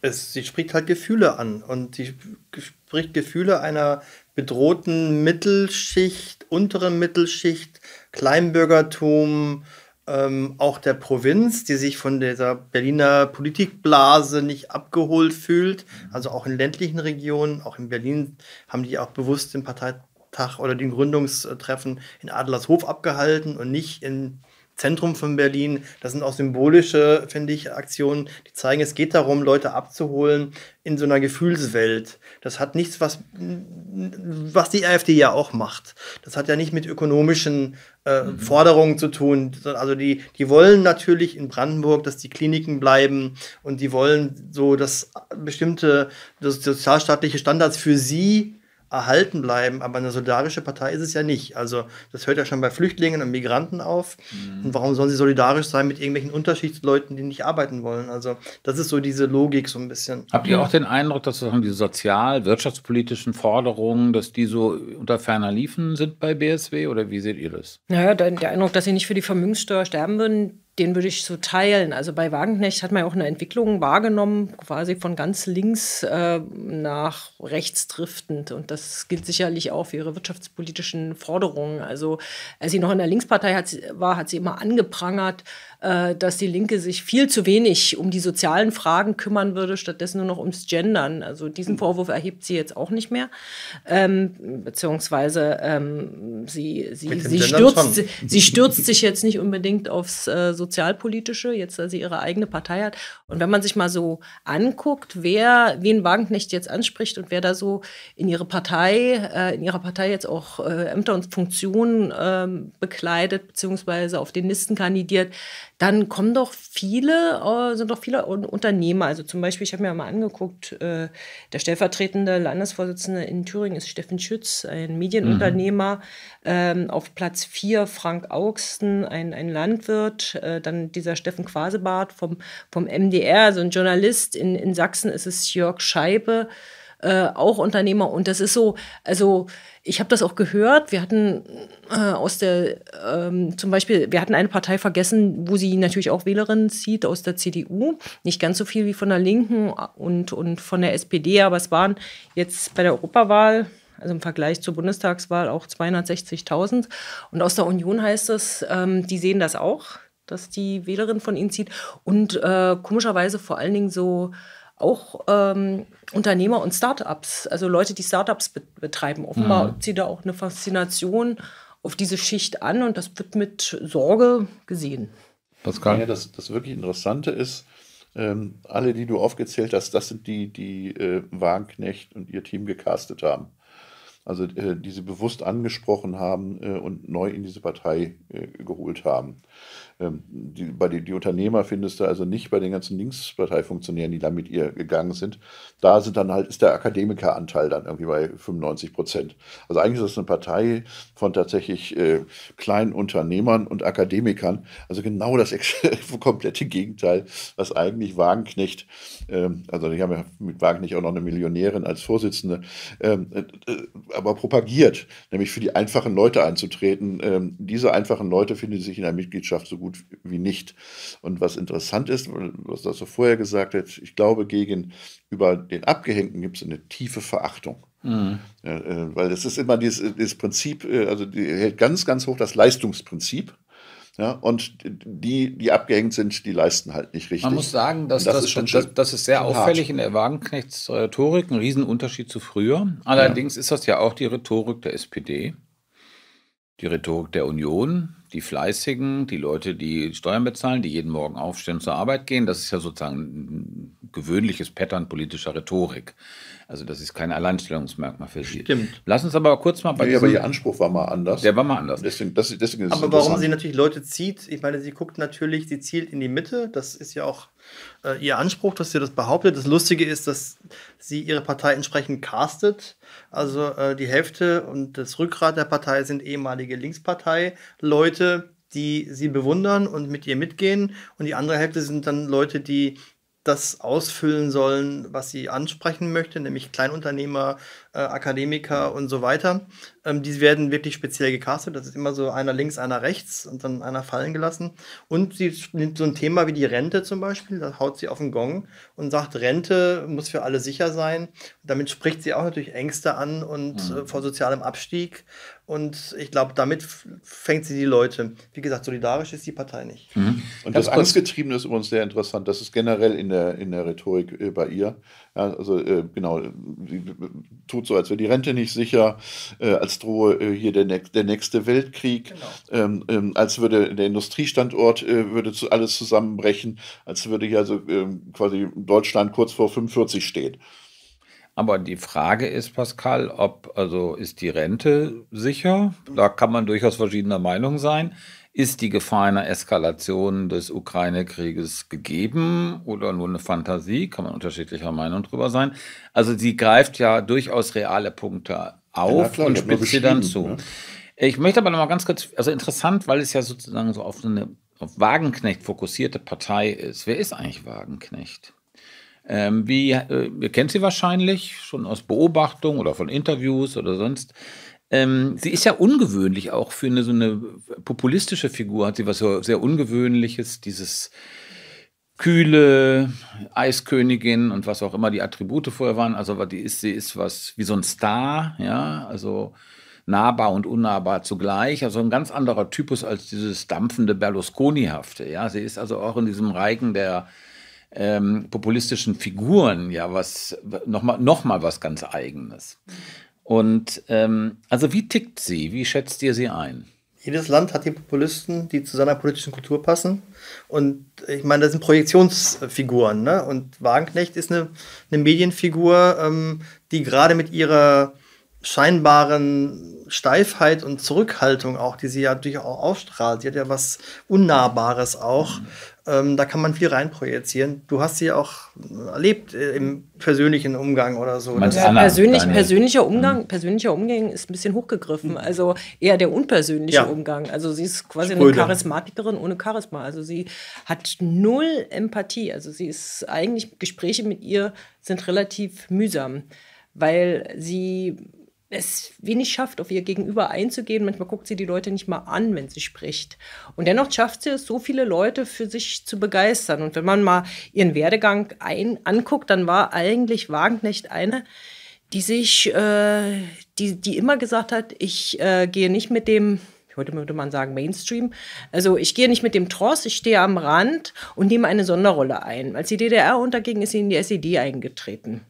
Es, sie spricht halt Gefühle an und sie spricht Gefühle einer bedrohten Mittelschicht, unteren Mittelschicht, Kleinbürgertum, ähm, auch der Provinz, die sich von dieser Berliner Politikblase nicht abgeholt fühlt. Mhm. Also auch in ländlichen Regionen, auch in Berlin haben die auch bewusst den Parteitag Tag oder den Gründungstreffen in Adlershof abgehalten und nicht im Zentrum von Berlin. Das sind auch symbolische, finde ich, Aktionen, die zeigen, es geht darum, Leute abzuholen in so einer Gefühlswelt. Das hat nichts, was, was die AfD ja auch macht. Das hat ja nicht mit ökonomischen äh, mhm. Forderungen zu tun. Also die, die wollen natürlich in Brandenburg, dass die Kliniken bleiben und die wollen so, dass bestimmte dass sozialstaatliche Standards für sie erhalten bleiben. Aber eine solidarische Partei ist es ja nicht. Also das hört ja schon bei Flüchtlingen und Migranten auf. Mhm. Und warum sollen sie solidarisch sein mit irgendwelchen Unterschiedsleuten, die nicht arbeiten wollen? Also das ist so diese Logik so ein bisschen. Habt ihr auch den Eindruck, dass sozusagen diese sozial-wirtschaftspolitischen Forderungen, dass die so unter ferner Liefen sind bei BSW? Oder wie seht ihr das? Naja, der Eindruck, dass sie nicht für die Vermögenssteuer sterben würden, den würde ich so teilen. Also bei Wagenknecht hat man ja auch eine Entwicklung wahrgenommen, quasi von ganz links äh, nach rechts driftend. Und das gilt sicherlich auch für ihre wirtschaftspolitischen Forderungen. Also als sie noch in der Linkspartei hat, war, hat sie immer angeprangert, äh, dass die Linke sich viel zu wenig um die sozialen Fragen kümmern würde, stattdessen nur noch ums Gendern. Also diesen hm. Vorwurf erhebt sie jetzt auch nicht mehr, ähm, beziehungsweise ähm, sie, sie, sie, stürzt, sie, sie stürzt sich jetzt nicht unbedingt aufs äh, Sozialpolitische, jetzt da sie ihre eigene Partei hat. Und wenn man sich mal so anguckt, wer wen Wagenknecht jetzt anspricht und wer da so in ihre Partei, äh, in ihrer Partei jetzt auch äh, Ämter und Funktionen ähm, bekleidet, beziehungsweise auf den Listen kandidiert, dann kommen doch viele, äh, sind doch viele Unternehmer. Also zum Beispiel, ich habe mir mal angeguckt, äh, der stellvertretende Landesvorsitzende in Thüringen ist Steffen Schütz, ein Medienunternehmer. Mhm. Ähm, auf Platz 4 Frank Augsten, ein, ein Landwirt. Äh, dann dieser Steffen Quasebart vom, vom MDR, also ein Journalist. In, in Sachsen ist es Jörg Scheibe. Äh, auch Unternehmer. Und das ist so, also ich habe das auch gehört. Wir hatten äh, aus der, ähm, zum Beispiel, wir hatten eine Partei vergessen, wo sie natürlich auch Wählerinnen zieht aus der CDU. Nicht ganz so viel wie von der Linken und, und von der SPD, aber es waren jetzt bei der Europawahl also im Vergleich zur Bundestagswahl auch 260.000. Und aus der Union heißt es, ähm, die sehen das auch, dass die Wählerin von ihnen zieht. Und äh, komischerweise vor allen Dingen so auch ähm, Unternehmer und Startups, also Leute, die Startups be betreiben. Offenbar mhm. zieht da auch eine Faszination auf diese Schicht an und das wird mit Sorge gesehen. Pascal, ja, das, das wirklich Interessante ist, ähm, alle, die du aufgezählt hast, das sind die, die äh, Wagenknecht und ihr Team gecastet haben. Also äh, die sie bewusst angesprochen haben äh, und neu in diese Partei äh, geholt haben. Ähm, die, bei die, die Unternehmer findest du also nicht bei den ganzen Linksparteifunktionären, die da mit ihr gegangen sind. Da sind dann halt, ist der Akademikeranteil dann irgendwie bei 95 Prozent. Also eigentlich ist das eine Partei von tatsächlich äh, kleinen Unternehmern und Akademikern. Also genau das komplette Gegenteil, was eigentlich Wagenknecht, ähm, also die haben ja mit Wagenknecht auch noch eine Millionärin als Vorsitzende, ähm, äh, äh aber propagiert, nämlich für die einfachen Leute einzutreten. Ähm, diese einfachen Leute finden sich in der Mitgliedschaft so gut gut wie nicht. Und was interessant ist, was so vorher gesagt hat, ich glaube, gegenüber den Abgehängten gibt es eine tiefe Verachtung. Mhm. Ja, äh, weil das ist immer dieses, dieses Prinzip, äh, also die hält ganz, ganz hoch das Leistungsprinzip. Ja, und die, die abgehängt sind, die leisten halt nicht richtig. Man muss sagen, dass das, das, ist, das, das ist sehr auffällig hart. in der Wagenknechts Rhetorik, ein Riesenunterschied zu früher. Allerdings ja. ist das ja auch die Rhetorik der SPD, die Rhetorik der Union, die Fleißigen, die Leute, die Steuern bezahlen, die jeden Morgen aufstehen, zur Arbeit gehen. Das ist ja sozusagen ein gewöhnliches Pattern politischer Rhetorik. Also das ist kein Alleinstellungsmerkmal für Sie. Stimmt. Lass uns aber kurz mal bei nee, aber Ihr Anspruch war mal anders. Der war mal anders. Deswegen, das, deswegen aber warum sie natürlich Leute zieht, ich meine, sie guckt natürlich, sie zielt in die Mitte. Das ist ja auch äh, ihr Anspruch, dass sie das behauptet. Das Lustige ist, dass sie ihre Partei entsprechend castet. Also äh, die Hälfte und das Rückgrat der Partei sind ehemalige Linkspartei-Leute, die sie bewundern und mit ihr mitgehen. Und die andere Hälfte sind dann Leute, die das ausfüllen sollen, was sie ansprechen möchte, nämlich Kleinunternehmer, äh, Akademiker und so weiter. Ähm, die werden wirklich speziell gecastet. Das ist immer so einer links, einer rechts und dann einer fallen gelassen. Und sie nimmt so ein Thema wie die Rente zum Beispiel, da haut sie auf den Gong und sagt, Rente muss für alle sicher sein. Und damit spricht sie auch natürlich Ängste an und mhm. äh, vor sozialem Abstieg. Und ich glaube, damit fängt sie die Leute. Wie gesagt, solidarisch ist die Partei nicht. Mhm. Und Ganz das Angstgetriebene ist übrigens sehr interessant. Das ist generell in der, in der Rhetorik äh, bei ihr. Ja, also äh, genau, die, tut so, als wäre die Rente nicht sicher, äh, als drohe äh, hier der, ne der nächste Weltkrieg, genau. ähm, ähm, als würde der Industriestandort äh, würde zu, alles zusammenbrechen, als würde hier also ähm, quasi Deutschland kurz vor 45 stehen. Aber die Frage ist, Pascal, ob, also ist die Rente sicher? Da kann man durchaus verschiedener Meinung sein. Ist die Gefahr einer Eskalation des Ukraine-Krieges gegeben oder nur eine Fantasie? Kann man unterschiedlicher Meinung drüber sein. Also sie greift ja durchaus reale Punkte auf klar, und spitzt sie dann zu. Ne? Ich möchte aber nochmal ganz kurz, also interessant, weil es ja sozusagen so auf eine auf Wagenknecht fokussierte Partei ist. Wer ist eigentlich Wagenknecht? Ähm, wie, äh, ihr kennt sie wahrscheinlich schon aus Beobachtung oder von Interviews oder sonst. Ähm, sie ist ja ungewöhnlich auch für eine so eine populistische Figur, hat sie was sehr Ungewöhnliches, dieses kühle Eiskönigin und was auch immer die Attribute vorher waren. Also die ist, sie ist was wie so ein Star, ja, also nahbar und unnahbar zugleich. Also ein ganz anderer Typus als dieses dampfende Berlusconi-hafte. Ja, sie ist also auch in diesem Reigen der ähm, populistischen Figuren ja was noch mal, noch mal was ganz Eigenes. Und ähm, also wie tickt sie? Wie schätzt ihr sie ein? Jedes Land hat die Populisten, die zu seiner politischen Kultur passen. Und ich meine, das sind Projektionsfiguren. Ne? Und Wagenknecht ist eine, eine Medienfigur, ähm, die gerade mit ihrer scheinbaren Steifheit und Zurückhaltung auch, die sie ja natürlich auch ausstrahlt. Sie hat ja was Unnahbares auch, mhm. Ähm, da kann man viel reinprojizieren. Du hast sie auch erlebt äh, im persönlichen Umgang oder so. Ja, persönlich, persönlicher hm. Umgang, mhm. persönlicher Umgang ist ein bisschen hochgegriffen. Hm. Also eher der unpersönliche ja. Umgang. Also sie ist quasi Spröde. eine Charismatikerin ohne Charisma. Also sie hat null Empathie. Also sie ist eigentlich Gespräche mit ihr sind relativ mühsam, weil sie es wenig schafft, auf ihr Gegenüber einzugehen. Manchmal guckt sie die Leute nicht mal an, wenn sie spricht. Und dennoch schafft sie es, so viele Leute für sich zu begeistern. Und wenn man mal ihren Werdegang ein, anguckt, dann war eigentlich Wagenknecht eine, die sich, äh, die, die immer gesagt hat, ich äh, gehe nicht mit dem heute würde man sagen Mainstream. Also ich gehe nicht mit dem Tross, ich stehe am Rand und nehme eine Sonderrolle ein. Als die DDR unterging, ist sie in die SED eingetreten.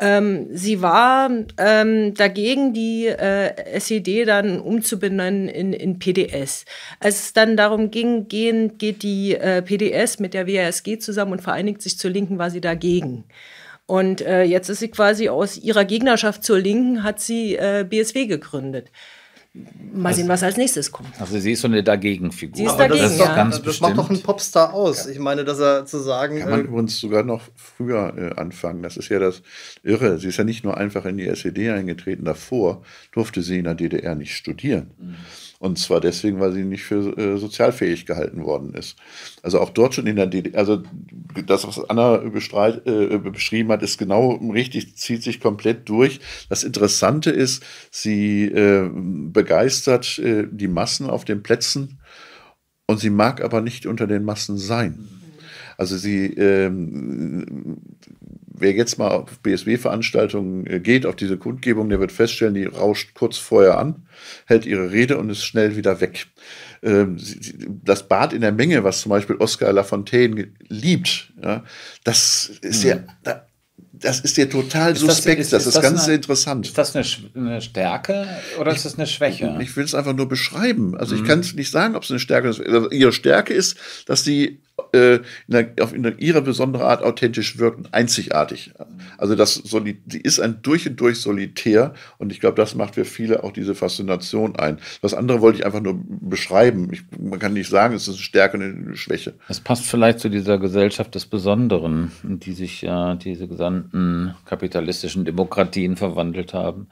Ähm, sie war ähm, dagegen, die äh, SED dann umzubenennen in, in PDS. Als es dann darum ging, gehen, geht die äh, PDS mit der WASG zusammen und vereinigt sich zur Linken, war sie dagegen. Und äh, jetzt ist sie quasi aus ihrer Gegnerschaft zur Linken, hat sie äh, BSW gegründet. Mal also sehen, was als nächstes kommt. Also sie ist so eine Dagegenfigur. Sie ist dagegen, das, ist doch, ja. das macht doch einen Popstar aus. Ja. Ich meine, dass er zu sagen. Kann man äh, übrigens sogar noch früher äh, anfangen. Das ist ja das Irre. Sie ist ja nicht nur einfach in die SED eingetreten. Davor durfte sie in der DDR nicht studieren. Mhm. Und zwar deswegen, weil sie nicht für äh, sozialfähig gehalten worden ist. Also auch dort schon in der DDR, also das, was Anna äh, beschrieben hat, ist genau richtig, zieht sich komplett durch. Das Interessante ist, sie äh, begeistert äh, die Massen auf den Plätzen und sie mag aber nicht unter den Massen sein. Also sie ähm, wer jetzt mal auf BSW-Veranstaltungen äh, geht, auf diese Kundgebung, der wird feststellen, die rauscht kurz vorher an, hält ihre Rede und ist schnell wieder weg. Ähm, das Bad in der Menge, was zum Beispiel Oscar Lafontaine liebt, das ist ja, hm. das ist dir total ist suspekt. Das ist, das ist, das ganz eine, interessant. Ist das eine, eine Stärke oder ich, ist das eine Schwäche? Ich, will es einfach nur beschreiben. Also mhm. ich hm. kann es nicht sagen, ob es eine Stärke ist. Also ihre Stärke ist, dass sie äh, in, der, in der, ihrer besonderen Art authentisch wirken, einzigartig. Also das Soli die ist ein durch und durch solitär und ich glaube, das macht für viele auch diese Faszination ein. Das andere wollte ich einfach nur beschreiben. Ich, man kann nicht sagen, es ist eine Stärke und eine Schwäche. Es passt vielleicht zu dieser Gesellschaft des Besonderen, in die sich ja diese gesamten kapitalistischen Demokratien verwandelt haben.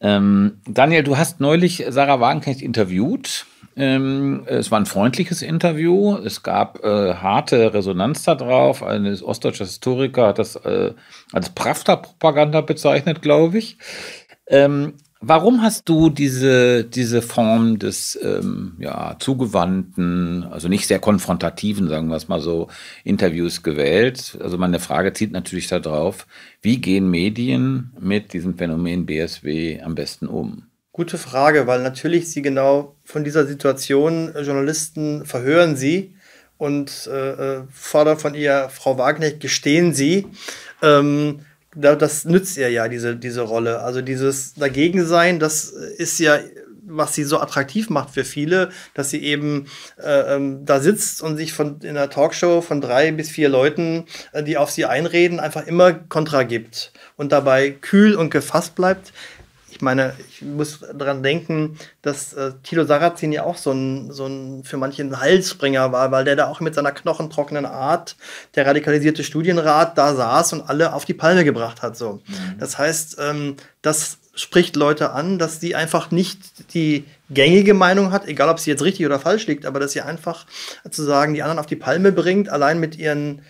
Ähm, Daniel, du hast neulich Sarah Wagenknecht interviewt ähm, es war ein freundliches Interview. Es gab äh, harte Resonanz darauf. Ein ostdeutscher Historiker hat das äh, als Pravda-Propaganda bezeichnet, glaube ich. Ähm, warum hast du diese, diese Form des ähm, ja, zugewandten, also nicht sehr konfrontativen, sagen wir es mal so, Interviews gewählt? Also meine Frage zieht natürlich darauf, wie gehen Medien mit diesem Phänomen BSW am besten um? Gute Frage, weil natürlich sie genau von dieser Situation äh, Journalisten verhören sie und äh, äh, fordern von ihr, Frau Wagner, gestehen Sie. Ähm, das nützt ihr ja, diese, diese Rolle. Also dieses Dagegensein, das ist ja, was sie so attraktiv macht für viele, dass sie eben äh, ähm, da sitzt und sich von in einer Talkshow von drei bis vier Leuten, äh, die auf sie einreden, einfach immer Kontra gibt und dabei kühl und gefasst bleibt meine, ich muss daran denken, dass äh, Thilo Sarrazin ja auch so ein, so ein für manche ein Halsspringer war, weil der da auch mit seiner knochentrockenen Art, der radikalisierte Studienrat, da saß und alle auf die Palme gebracht hat. So. Mhm. Das heißt, ähm, das spricht Leute an, dass sie einfach nicht die gängige Meinung hat, egal ob sie jetzt richtig oder falsch liegt, aber dass sie einfach sozusagen die anderen auf die Palme bringt, allein mit ihren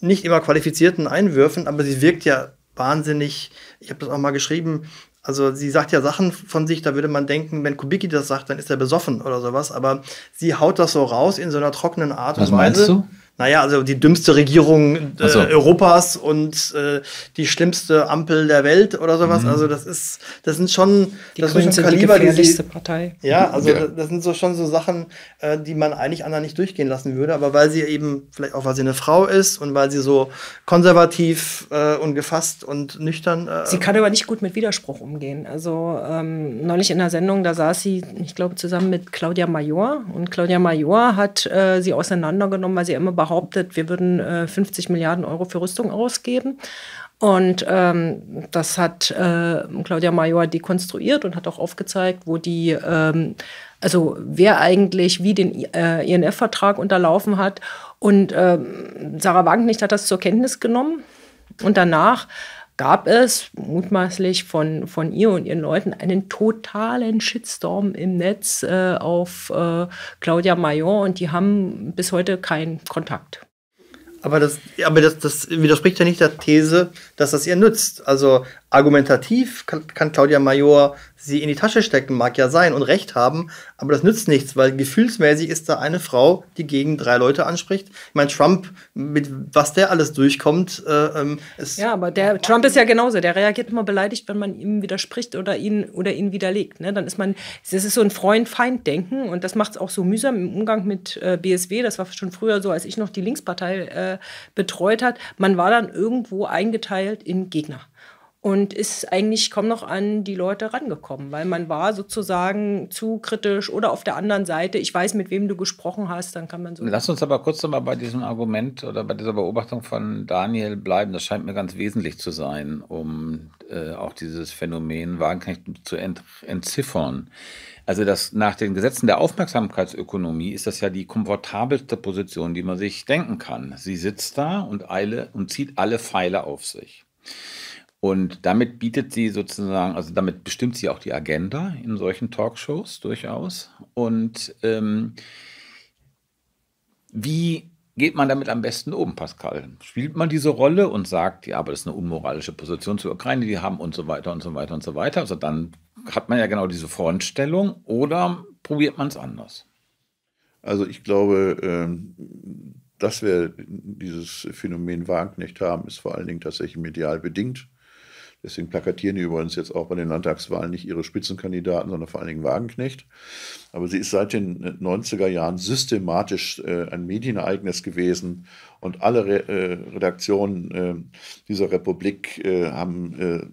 nicht immer qualifizierten Einwürfen, aber sie wirkt ja wahnsinnig, ich habe das auch mal geschrieben, also sie sagt ja Sachen von sich, da würde man denken, wenn Kubicki das sagt, dann ist er besoffen oder sowas. Aber sie haut das so raus in so einer trockenen Art Was und Weise. Was meinst du? naja, also die dümmste Regierung äh, so. Europas und äh, die schlimmste Ampel der Welt oder sowas. Mhm. Also das ist, das sind schon, die das Grünen sind schon Kaliber, die gefährlichste die, Partei. Ja, also ja. Das, sind so schon so Sachen, äh, die man eigentlich anderen nicht durchgehen lassen würde, aber weil sie eben vielleicht auch, weil sie eine Frau ist und weil sie so konservativ äh, und gefasst und nüchtern. Äh, sie kann aber nicht gut mit Widerspruch umgehen. Also ähm, neulich in der Sendung, da saß sie, ich glaube, zusammen mit Claudia Major und Claudia Major hat äh, sie auseinandergenommen, weil sie immer behauptet behauptet, wir würden äh, 50 Milliarden Euro für Rüstung ausgeben. Und ähm, das hat äh, Claudia Major dekonstruiert und hat auch aufgezeigt, wo die, ähm, also wer eigentlich wie den äh, INF-Vertrag unterlaufen hat. Und ähm, Sarah Wagenknecht hat das zur Kenntnis genommen. Und danach gab es mutmaßlich von, von ihr und ihren Leuten einen totalen Shitstorm im Netz äh, auf äh, Claudia Major und die haben bis heute keinen Kontakt. Aber, das, aber das, das widerspricht ja nicht der These, dass das ihr nützt. Also Argumentativ kann, kann, Claudia Major sie in die Tasche stecken, mag ja sein und recht haben, aber das nützt nichts, weil gefühlsmäßig ist da eine Frau, die gegen drei Leute anspricht. Ich meine, Trump, mit was der alles durchkommt, äh, ähm, ist. Ja, aber der Trump ist ja genauso. Der reagiert immer beleidigt, wenn man ihm widerspricht oder ihn oder ihn widerlegt. Ne? Dann ist man, das ist so ein Freund-Feind-Denken und das macht es auch so mühsam im Umgang mit äh, BSW. Das war schon früher so, als ich noch die Linkspartei äh, betreut hat. Man war dann irgendwo eingeteilt in Gegner und ist eigentlich kaum noch an die Leute rangekommen, weil man war sozusagen zu kritisch oder auf der anderen Seite, ich weiß, mit wem du gesprochen hast, dann kann man so. Lass uns aber kurz nochmal bei diesem Argument oder bei dieser Beobachtung von Daniel bleiben. Das scheint mir ganz wesentlich zu sein, um äh, auch dieses Phänomen Wagenknecht zu ent entziffern. Also das, nach den Gesetzen der Aufmerksamkeitsökonomie ist das ja die komfortabelste Position, die man sich denken kann. Sie sitzt da und, eile, und zieht alle Pfeile auf sich. Und damit bietet sie sozusagen, also damit bestimmt sie auch die Agenda in solchen Talkshows durchaus. Und ähm, wie geht man damit am besten um, Pascal? Spielt man diese Rolle und sagt, ja, aber das ist eine unmoralische Position zur Ukraine, die haben und so weiter und so weiter und so weiter. Also dann hat man ja genau diese Frontstellung oder probiert man es anders? Also ich glaube, ähm, dass wir dieses Phänomen Wagenknecht haben, ist vor allen Dingen tatsächlich medial bedingt. Deswegen plakatieren die übrigens jetzt auch bei den Landtagswahlen nicht ihre Spitzenkandidaten, sondern vor allen Dingen Wagenknecht. Aber sie ist seit den 90er äh, Jahren systematisch äh, ein Medienereignis gewesen und alle Re äh, Redaktionen äh, dieser Republik äh, haben äh,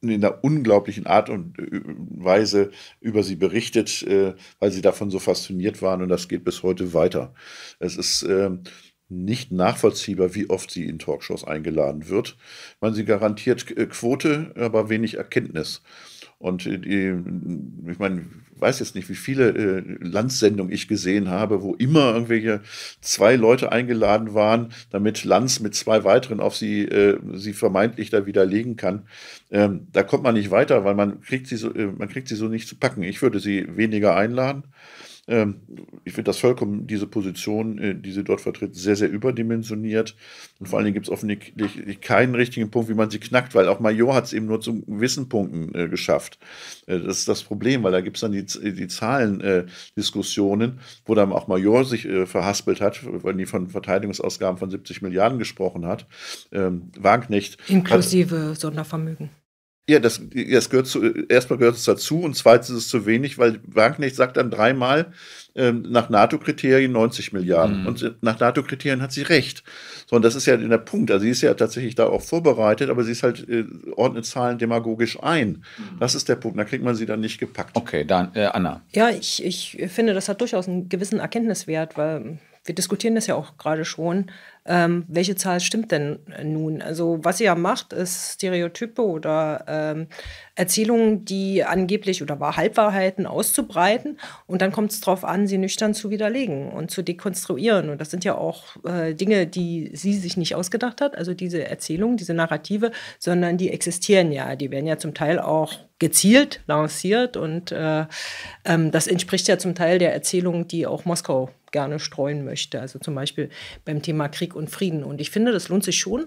in einer unglaublichen Art und Weise über sie berichtet, weil sie davon so fasziniert waren und das geht bis heute weiter. Es ist ähm, nicht nachvollziehbar, wie oft sie in Talkshows eingeladen wird. Man sie garantiert äh, Quote, aber wenig Erkenntnis. Und äh, die, äh, ich meine, weiß jetzt nicht, wie viele äh, Lanz-Sendungen ich gesehen habe, wo immer irgendwelche zwei Leute eingeladen waren, damit Lanz mit zwei weiteren auf sie, äh, sie vermeintlich da widerlegen kann. Ähm, da kommt man nicht weiter, weil man kriegt sie so, äh, man kriegt sie so nicht zu packen. Ich würde sie weniger einladen. Ähm, ich finde das vollkommen, diese Position, äh, die sie dort vertritt, sehr, sehr überdimensioniert. Und vor allen Dingen gibt es offensichtlich keinen richtigen Punkt, wie man sie knackt, weil auch Major hat es eben nur zu gewissen Punkten äh, geschafft. Äh, das ist das Problem, weil da gibt es dann die, die Zahlendiskussionen, äh, wo dann auch Major sich äh, verhaspelt hat, weil die von Verteidigungsausgaben von 70 Milliarden gesprochen hat. Ähm, Wagenknecht. Inklusive hat, Sondervermögen. Ja, das, das gehört zu, erstmal gehört es dazu und zweitens ist es zu wenig, weil Wagner sagt dann dreimal ähm, nach NATO-Kriterien 90 Milliarden. Mhm. Und äh, nach NATO-Kriterien hat sie recht. So, und das ist ja der Punkt. Also sie ist ja tatsächlich da auch vorbereitet, aber sie ist halt, äh, ordnet Zahlen demagogisch ein. Mhm. Das ist der Punkt. Da kriegt man sie dann nicht gepackt. Okay, dann äh, Anna. Ja, ich, ich finde, das hat durchaus einen gewissen Erkenntniswert, weil wir diskutieren das ja auch gerade schon ähm, welche Zahl stimmt denn nun? Also was sie ja macht, ist Stereotype oder ähm, Erzählungen, die angeblich oder Halbwahrheiten auszubreiten. Und dann kommt es darauf an, sie nüchtern zu widerlegen und zu dekonstruieren. Und das sind ja auch äh, Dinge, die sie sich nicht ausgedacht hat, also diese Erzählungen, diese Narrative, sondern die existieren ja. Die werden ja zum Teil auch gezielt lanciert und äh, ähm, das entspricht ja zum Teil der Erzählungen, die auch Moskau gerne streuen möchte. Also zum Beispiel beim Thema Krieg und Frieden. Und ich finde, das lohnt sich schon,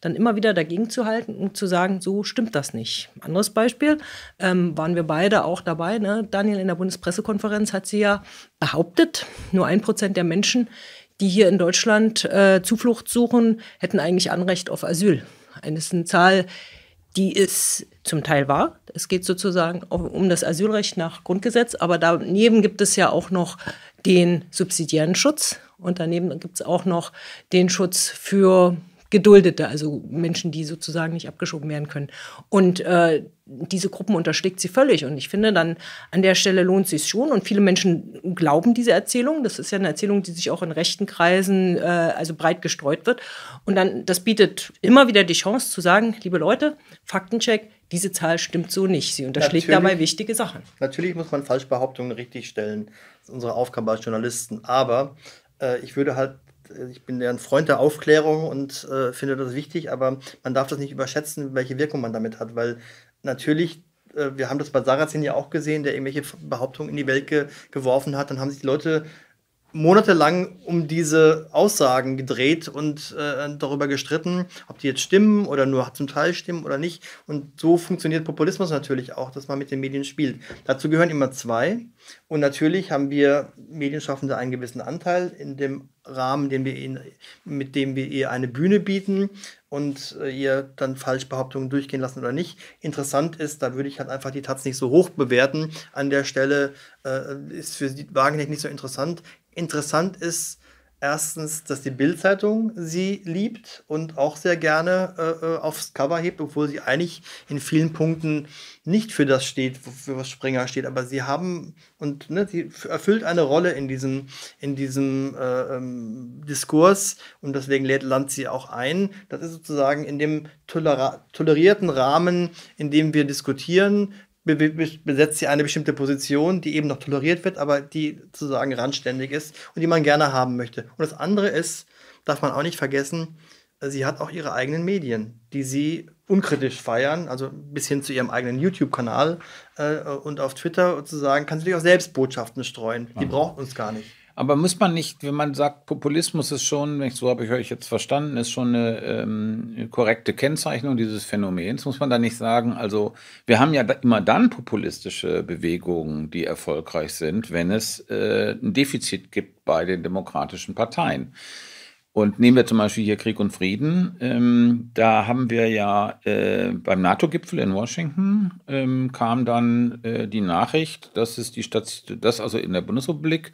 dann immer wieder dagegen zu halten und zu sagen, so stimmt das nicht. Anderes Beispiel, ähm, waren wir beide auch dabei. Ne? Daniel in der Bundespressekonferenz hat sie ja behauptet, nur ein Prozent der Menschen, die hier in Deutschland äh, Zuflucht suchen, hätten eigentlich Anrecht auf Asyl. Eine ist eine Zahl, die ist zum Teil wahr. Es geht sozusagen um das Asylrecht nach Grundgesetz, aber daneben gibt es ja auch noch den subsidiären Schutz und daneben gibt es auch noch den Schutz für Geduldete, also Menschen, die sozusagen nicht abgeschoben werden können. Und äh, diese Gruppen unterschlägt sie völlig. Und ich finde, dann an der Stelle lohnt sich schon. Und viele Menschen glauben diese Erzählung. Das ist ja eine Erzählung, die sich auch in rechten Kreisen äh, also breit gestreut wird. Und dann, das bietet immer wieder die Chance zu sagen, liebe Leute, Faktencheck, diese Zahl stimmt so nicht. Sie unterschlägt natürlich, dabei wichtige Sachen. Natürlich muss man Falschbehauptungen richtigstellen. Das ist unsere Aufgabe als Journalisten. Aber äh, ich würde halt äh, ich bin ja ein Freund der Aufklärung und äh, finde das wichtig, aber man darf das nicht überschätzen, welche Wirkung man damit hat, weil natürlich, äh, wir haben das bei Sarrazin ja auch gesehen, der irgendwelche Behauptungen in die Welt ge geworfen hat, dann haben sich die Leute monatelang um diese Aussagen gedreht und äh, darüber gestritten, ob die jetzt stimmen oder nur zum Teil stimmen oder nicht. Und so funktioniert Populismus natürlich auch, dass man mit den Medien spielt. Dazu gehören immer zwei. Und natürlich haben wir Medienschaffende einen gewissen Anteil in dem Rahmen, den wir ihnen, mit dem wir ihr eine Bühne bieten und äh, ihr dann Falschbehauptungen durchgehen lassen oder nicht. Interessant ist, da würde ich halt einfach die Taz nicht so hoch bewerten. An der Stelle äh, ist für die Wagenknecht nicht so interessant. Interessant ist erstens, dass die Bild-Zeitung sie liebt und auch sehr gerne äh, äh, aufs Cover hebt, obwohl sie eigentlich in vielen Punkten nicht für das steht, für was Springer steht. Aber sie haben und ne, sie erfüllt eine Rolle in diesem, in diesem äh, ähm, Diskurs und deswegen lädt Land sie auch ein. Das ist sozusagen in dem tolerierten Rahmen, in dem wir diskutieren, besetzt sie eine bestimmte Position, die eben noch toleriert wird, aber die sozusagen randständig ist und die man gerne haben möchte. Und das andere ist, darf man auch nicht vergessen, sie hat auch ihre eigenen Medien, die sie unkritisch feiern, also bis hin zu ihrem eigenen YouTube-Kanal äh, und auf Twitter sozusagen, kann sie natürlich auch selbst Botschaften streuen. Die braucht uns gar nicht. Aber muss man nicht, wenn man sagt, Populismus ist schon, so habe ich euch jetzt verstanden, ist schon eine, ähm, korrekte Kennzeichnung dieses Phänomens, muss man da nicht sagen, also wir haben ja da immer dann populistische Bewegungen, die erfolgreich sind, wenn es äh, ein Defizit gibt bei den demokratischen Parteien. Und nehmen wir zum Beispiel hier Krieg und Frieden. Ähm, da haben wir ja äh, beim NATO-Gipfel in Washington ähm, kam dann äh, die Nachricht, dass es die Station, dass also in der Bundesrepublik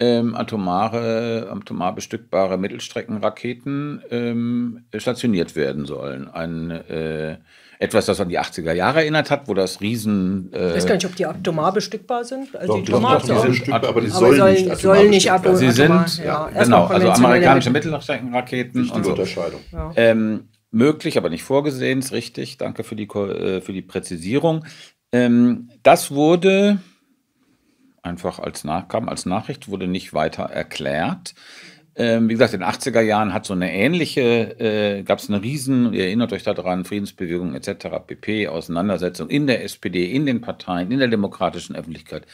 ähm, atomare, atomar bestückbare Mittelstreckenraketen ähm, stationiert werden sollen. Ein, äh, etwas, das an die 80er Jahre erinnert hat, wo das Riesen. Äh, ich weiß gar nicht, ob die atomar bestückbar sind. Also doch, die, doch, doch, die sind aber die sollen, aber nicht, sollen nicht atomar Sie atomar, ja, ja, genau, also amerikanische Mittelstreckenraketen. Und so. Unterscheidung. Ja. Ähm, möglich, aber nicht vorgesehen, ist richtig. Danke für die, äh, für die Präzisierung. Ähm, das wurde einfach als nachkam, als Nachricht, wurde nicht weiter erklärt. Ähm, wie gesagt, in den 80er Jahren hat so eine ähnliche, äh, gab es eine riesen, ihr erinnert euch daran, Friedensbewegung etc., PP, Auseinandersetzung in der SPD, in den Parteien, in der demokratischen Öffentlichkeit,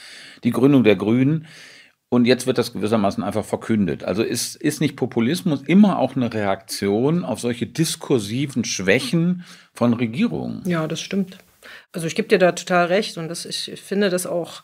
die Gründung der Grünen. Und jetzt wird das gewissermaßen einfach verkündet. Also ist, ist nicht Populismus immer auch eine Reaktion auf solche diskursiven Schwächen von Regierungen? Ja, das stimmt. Also ich gebe dir da total recht und das, ich finde das auch,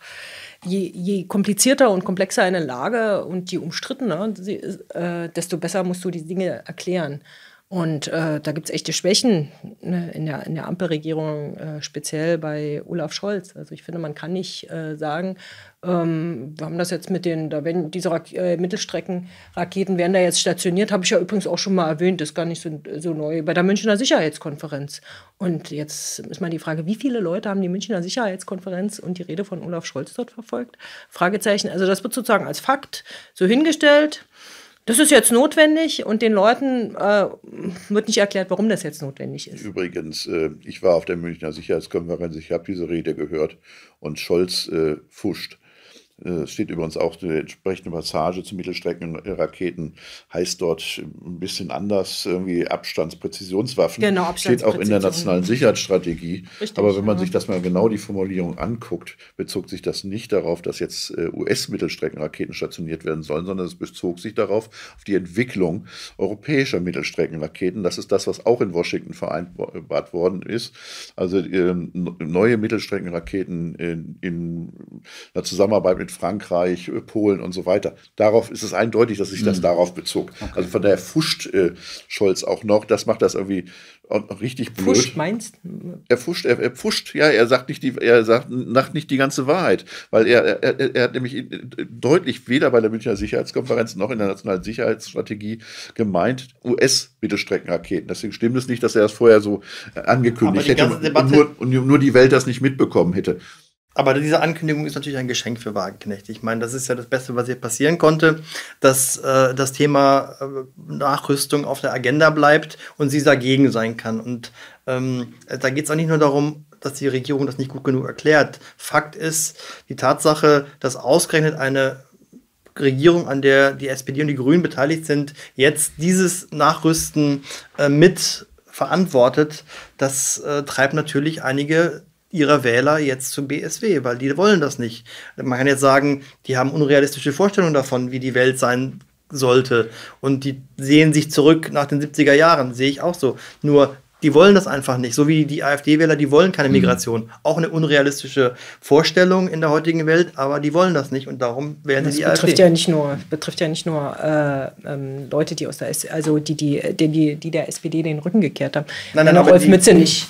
je, je komplizierter und komplexer eine Lage und je umstrittener, äh, desto besser musst du die Dinge erklären. Und äh, da gibt es echte Schwächen ne, in, der, in der Ampelregierung, äh, speziell bei Olaf Scholz. Also ich finde, man kann nicht äh, sagen, ähm, wir haben das jetzt mit den, da werden diese Rak äh, Mittelstreckenraketen werden da jetzt stationiert, habe ich ja übrigens auch schon mal erwähnt, das ist gar nicht so, so neu, bei der Münchner Sicherheitskonferenz. Und jetzt ist mal die Frage, wie viele Leute haben die Münchner Sicherheitskonferenz und die Rede von Olaf Scholz dort verfolgt? Fragezeichen. Also das wird sozusagen als Fakt so hingestellt das ist jetzt notwendig und den Leuten äh, wird nicht erklärt, warum das jetzt notwendig ist. Übrigens, äh, ich war auf der Münchner Sicherheitskonferenz, ich habe diese Rede gehört und Scholz äh, fuscht. Es äh, steht übrigens auch die entsprechende Passage zu Mittelstreckenraketen, heißt dort ein bisschen anders, irgendwie Abstandspräzisionswaffen. Genau, Abstands Steht auch in der nationalen Sicherheitsstrategie. Richtig, Aber wenn man ja. sich das mal genau die Formulierung anguckt, bezog sich das nicht darauf, dass jetzt äh, US-Mittelstreckenraketen stationiert werden sollen, sondern es bezog sich darauf, auf die Entwicklung europäischer Mittelstreckenraketen. Das ist das, was auch in Washington vereinbart worden ist. Also ähm, neue Mittelstreckenraketen in, in der Zusammenarbeit mit mit Frankreich, äh, Polen und so weiter. Darauf ist es eindeutig, dass sich das mhm. darauf bezog. Okay. Also von daher fuscht äh, Scholz auch noch. Das macht das irgendwie richtig blöd. Fuscht meinst? Er fuscht, er, er fuscht, ja, er sagt nicht die, er sagt, sagt nicht die ganze Wahrheit, weil er, er, er hat nämlich deutlich weder bei der Münchner Sicherheitskonferenz noch in der nationalen Sicherheitsstrategie gemeint US-Mittelstreckenraketen. Deswegen stimmt es nicht, dass er das vorher so angekündigt hätte und nur, und nur die Welt das nicht mitbekommen hätte. Aber diese Ankündigung ist natürlich ein Geschenk für Wagenknecht. Ich meine, das ist ja das Beste, was hier passieren konnte, dass äh, das Thema äh, Nachrüstung auf der Agenda bleibt und sie dagegen sein kann. Und ähm, da geht es auch nicht nur darum, dass die Regierung das nicht gut genug erklärt. Fakt ist die Tatsache, dass ausgerechnet eine Regierung, an der die SPD und die Grünen beteiligt sind, jetzt dieses Nachrüsten äh, mit verantwortet, das äh, treibt natürlich einige ihrer Wähler jetzt zum BSW, weil die wollen das nicht. Man kann jetzt sagen, die haben unrealistische Vorstellungen davon, wie die Welt sein sollte. Und die sehen sich zurück nach den 70er Jahren, sehe ich auch so. Nur die wollen das einfach nicht. So wie die AfD-Wähler, die wollen keine mhm. Migration. Mhm. Auch eine unrealistische Vorstellung in der heutigen Welt, aber die wollen das nicht und darum werden sie die betrifft AfD. Ja nicht nur, betrifft ja nicht nur äh, ähm, Leute, die aus der also die, die, die, die, der SPD den Rücken gekehrt haben. Nein, nein, nein Rolf die, Mütze nicht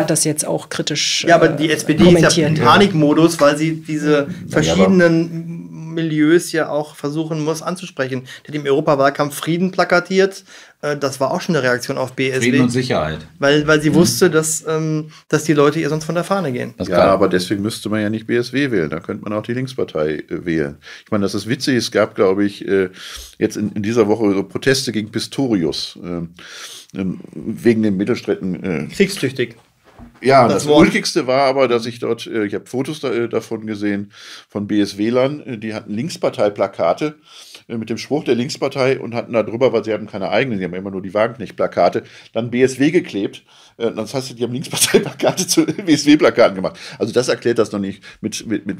hat das jetzt auch kritisch. Ja, aber äh, die SPD ist ja im Panikmodus, weil sie diese verschiedenen Milieus ja auch versuchen muss anzusprechen. Der hat im Europawahlkampf Frieden plakatiert. Äh, das war auch schon eine Reaktion auf BSW. Frieden und Sicherheit. Weil, weil sie mhm. wusste, dass, ähm, dass die Leute ihr sonst von der Fahne gehen. Ja, aber deswegen müsste man ja nicht BSW wählen. Da könnte man auch die Linkspartei äh, wählen. Ich meine, das ist witzig. Es gab, glaube ich, jetzt in, in dieser Woche so Proteste gegen Pistorius. Ähm, ähm wegen den Mittelstrecken. Äh, Kriegstüchtig. Ja, das, das Ulkigste war aber, dass ich dort, äh, ich habe Fotos da, äh, davon gesehen, von BSW-Lern, äh, die hatten Linkspartei-Plakate mit dem Spruch der Linkspartei und hatten da drüber, weil sie haben keine eigenen, sie haben immer nur die Wagenknecht-Plakate, dann BSW geklebt. Das heißt, die haben Linkspartei-Plakate zu BSW-Plakaten gemacht. Also das erklärt das noch nicht mit, mit, mit,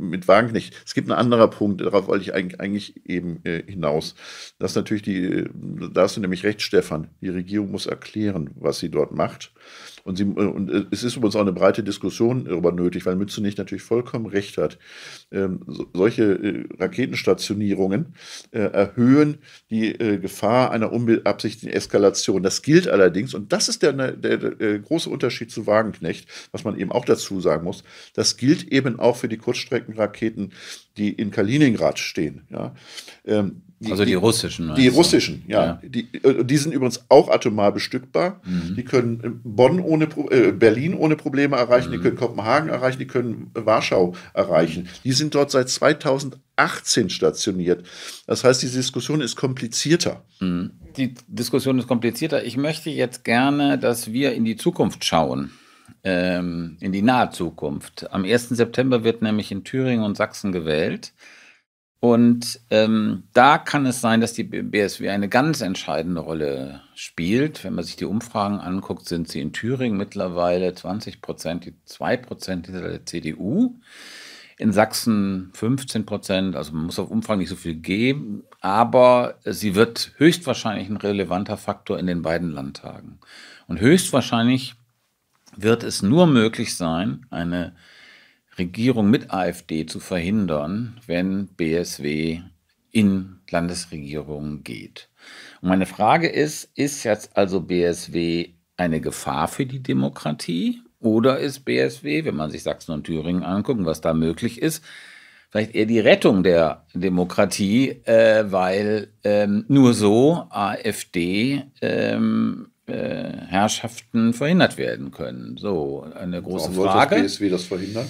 mit Wagenknecht. Es gibt einen anderen Punkt, darauf wollte ich eigentlich eben hinaus. Das ist natürlich die, da hast du nämlich recht, Stefan. Die Regierung muss erklären, was sie dort macht. Und, sie, äh, und äh, es ist übrigens auch eine breite Diskussion darüber nötig, weil Mützenich natürlich vollkommen recht hat. Ähm, so, solche äh, Raketenstationierungen äh, erhöhen die äh, Gefahr einer unbeabsichtigten Eskalation. Das gilt allerdings, und das ist der, ne, der, der große Unterschied zu Wagenknecht, was man eben auch dazu sagen muss, das gilt eben auch für die Kurzstreckenraketen, die in Kaliningrad stehen. Ja. Ähm, die, also die, russischen. Die russischen, ja. ja. Die, die, sind übrigens auch atomar bestückbar. Mhm. Die können Bonn ohne, äh, Berlin ohne Probleme erreichen, mhm. die können Kopenhagen erreichen, die können Warschau erreichen. Mhm. Die sind sind dort seit 2018 stationiert. Das heißt, diese Diskussion ist komplizierter. Mhm. Die Diskussion ist komplizierter. Ich möchte jetzt gerne, dass wir in die Zukunft schauen ähm, in die nahe Zukunft. Am 1. September wird nämlich in Thüringen und Sachsen gewählt. Und ähm, da kann es sein, dass die BSW eine ganz entscheidende Rolle spielt. Wenn man sich die Umfragen anguckt, sind sie in Thüringen mittlerweile 20 Prozent, die 2 Prozent der CDU in Sachsen 15 Prozent. Also man muss auf Umfang nicht so viel geben, aber sie wird höchstwahrscheinlich ein relevanter Faktor in den beiden Landtagen. Und höchstwahrscheinlich wird es nur möglich sein, eine Regierung mit AfD zu verhindern, wenn BSW in Landesregierungen geht. Und meine Frage ist, ist jetzt also BSW eine Gefahr für die Demokratie oder ist BSW, wenn man sich Sachsen und Thüringen anguckt, was da möglich ist, vielleicht eher die Rettung der Demokratie, äh, weil ähm, nur so AfD ähm, äh, Herrschaften verhindert werden können. So, eine große Warum Frage. Wollte das BSW das verhindern?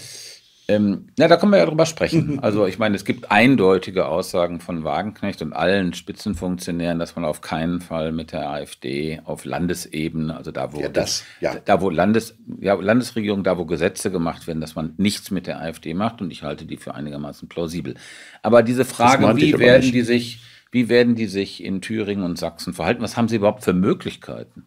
Ähm, na, da können wir ja drüber sprechen. Mhm. Also ich meine, es gibt eindeutige Aussagen von Wagenknecht und allen Spitzenfunktionären, dass man auf keinen Fall mit der AfD auf Landesebene, also da wo ja, das, ja. da wo Landes, ja, Landesregierung, da wo Gesetze gemacht werden, dass man nichts mit der AfD macht und ich halte die für einigermaßen plausibel. Aber diese Frage, wie werden die sich, wie werden die sich in Thüringen und Sachsen verhalten? Was haben sie überhaupt für Möglichkeiten?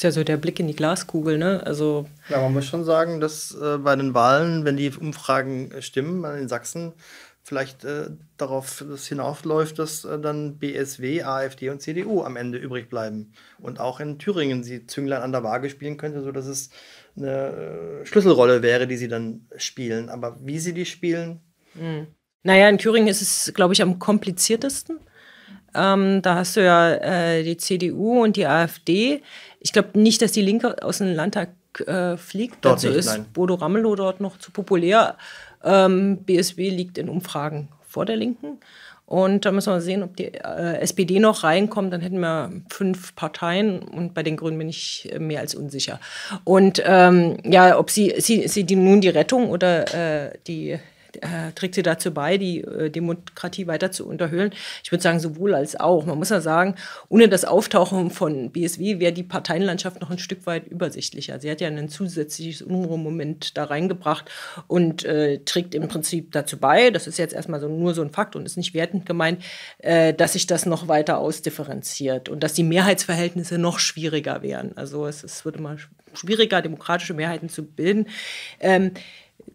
ist ja so der Blick in die Glaskugel, ne? Also ja, man muss schon sagen, dass äh, bei den Wahlen, wenn die Umfragen äh, stimmen, in Sachsen vielleicht äh, darauf das hinaufläuft, dass äh, dann BSW, AfD und CDU am Ende übrig bleiben. Und auch in Thüringen sie Zünglein an der Waage spielen könnte, sodass es eine äh, Schlüsselrolle wäre, die sie dann spielen. Aber wie sie die spielen. Mhm. Naja, in Thüringen ist es, glaube ich, am kompliziertesten ähm, da hast du ja äh, die CDU und die AfD. Ich glaube nicht, dass die Linke aus dem Landtag äh, fliegt. Dort Dazu also nicht, ist nein. Bodo Ramelow dort noch zu populär. Ähm, BSW liegt in Umfragen vor der Linken. Und da müssen wir sehen, ob die äh, SPD noch reinkommt. Dann hätten wir fünf Parteien und bei den Grünen bin ich äh, mehr als unsicher. Und ähm, ja, ob sie, sie, sie die nun die Rettung oder äh, die äh, trägt sie dazu bei, die äh, Demokratie weiter zu unterhöhlen. Ich würde sagen, sowohl als auch. Man muss ja sagen, ohne das Auftauchen von BSW wäre die Parteienlandschaft noch ein Stück weit übersichtlicher. Sie hat ja ein zusätzliches Unruhmoment da reingebracht und äh, trägt im Prinzip dazu bei, das ist jetzt erstmal so, nur so ein Fakt und ist nicht wertend gemeint, äh, dass sich das noch weiter ausdifferenziert und dass die Mehrheitsverhältnisse noch schwieriger werden. Also es, es wird immer schwieriger, demokratische Mehrheiten zu bilden. Ähm,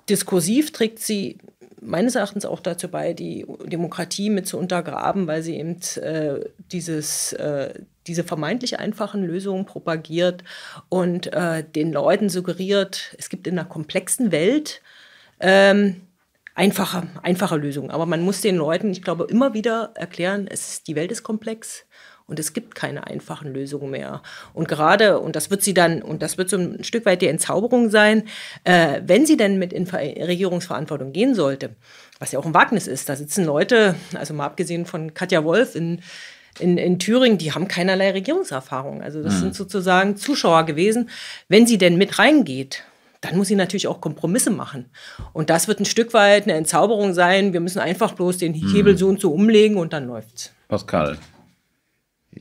diskursiv trägt sie meines Erachtens auch dazu bei, die Demokratie mit zu untergraben, weil sie eben äh, dieses, äh, diese vermeintlich einfachen Lösungen propagiert und äh, den Leuten suggeriert, es gibt in einer komplexen Welt ähm, einfache, einfache Lösungen. Aber man muss den Leuten, ich glaube, immer wieder erklären, es, die Welt ist komplex. Und es gibt keine einfachen Lösungen mehr. Und gerade, und das wird sie dann, und das wird so ein Stück weit die Entzauberung sein, äh, wenn sie denn mit in Regierungsverantwortung gehen sollte, was ja auch ein Wagnis ist, da sitzen Leute, also mal abgesehen von Katja Wolf in, in, in Thüringen, die haben keinerlei Regierungserfahrung. Also das mhm. sind sozusagen Zuschauer gewesen. Wenn sie denn mit reingeht, dann muss sie natürlich auch Kompromisse machen. Und das wird ein Stück weit eine Entzauberung sein. Wir müssen einfach bloß den Hebel mhm. so und so umlegen und dann läuft's. Pascal,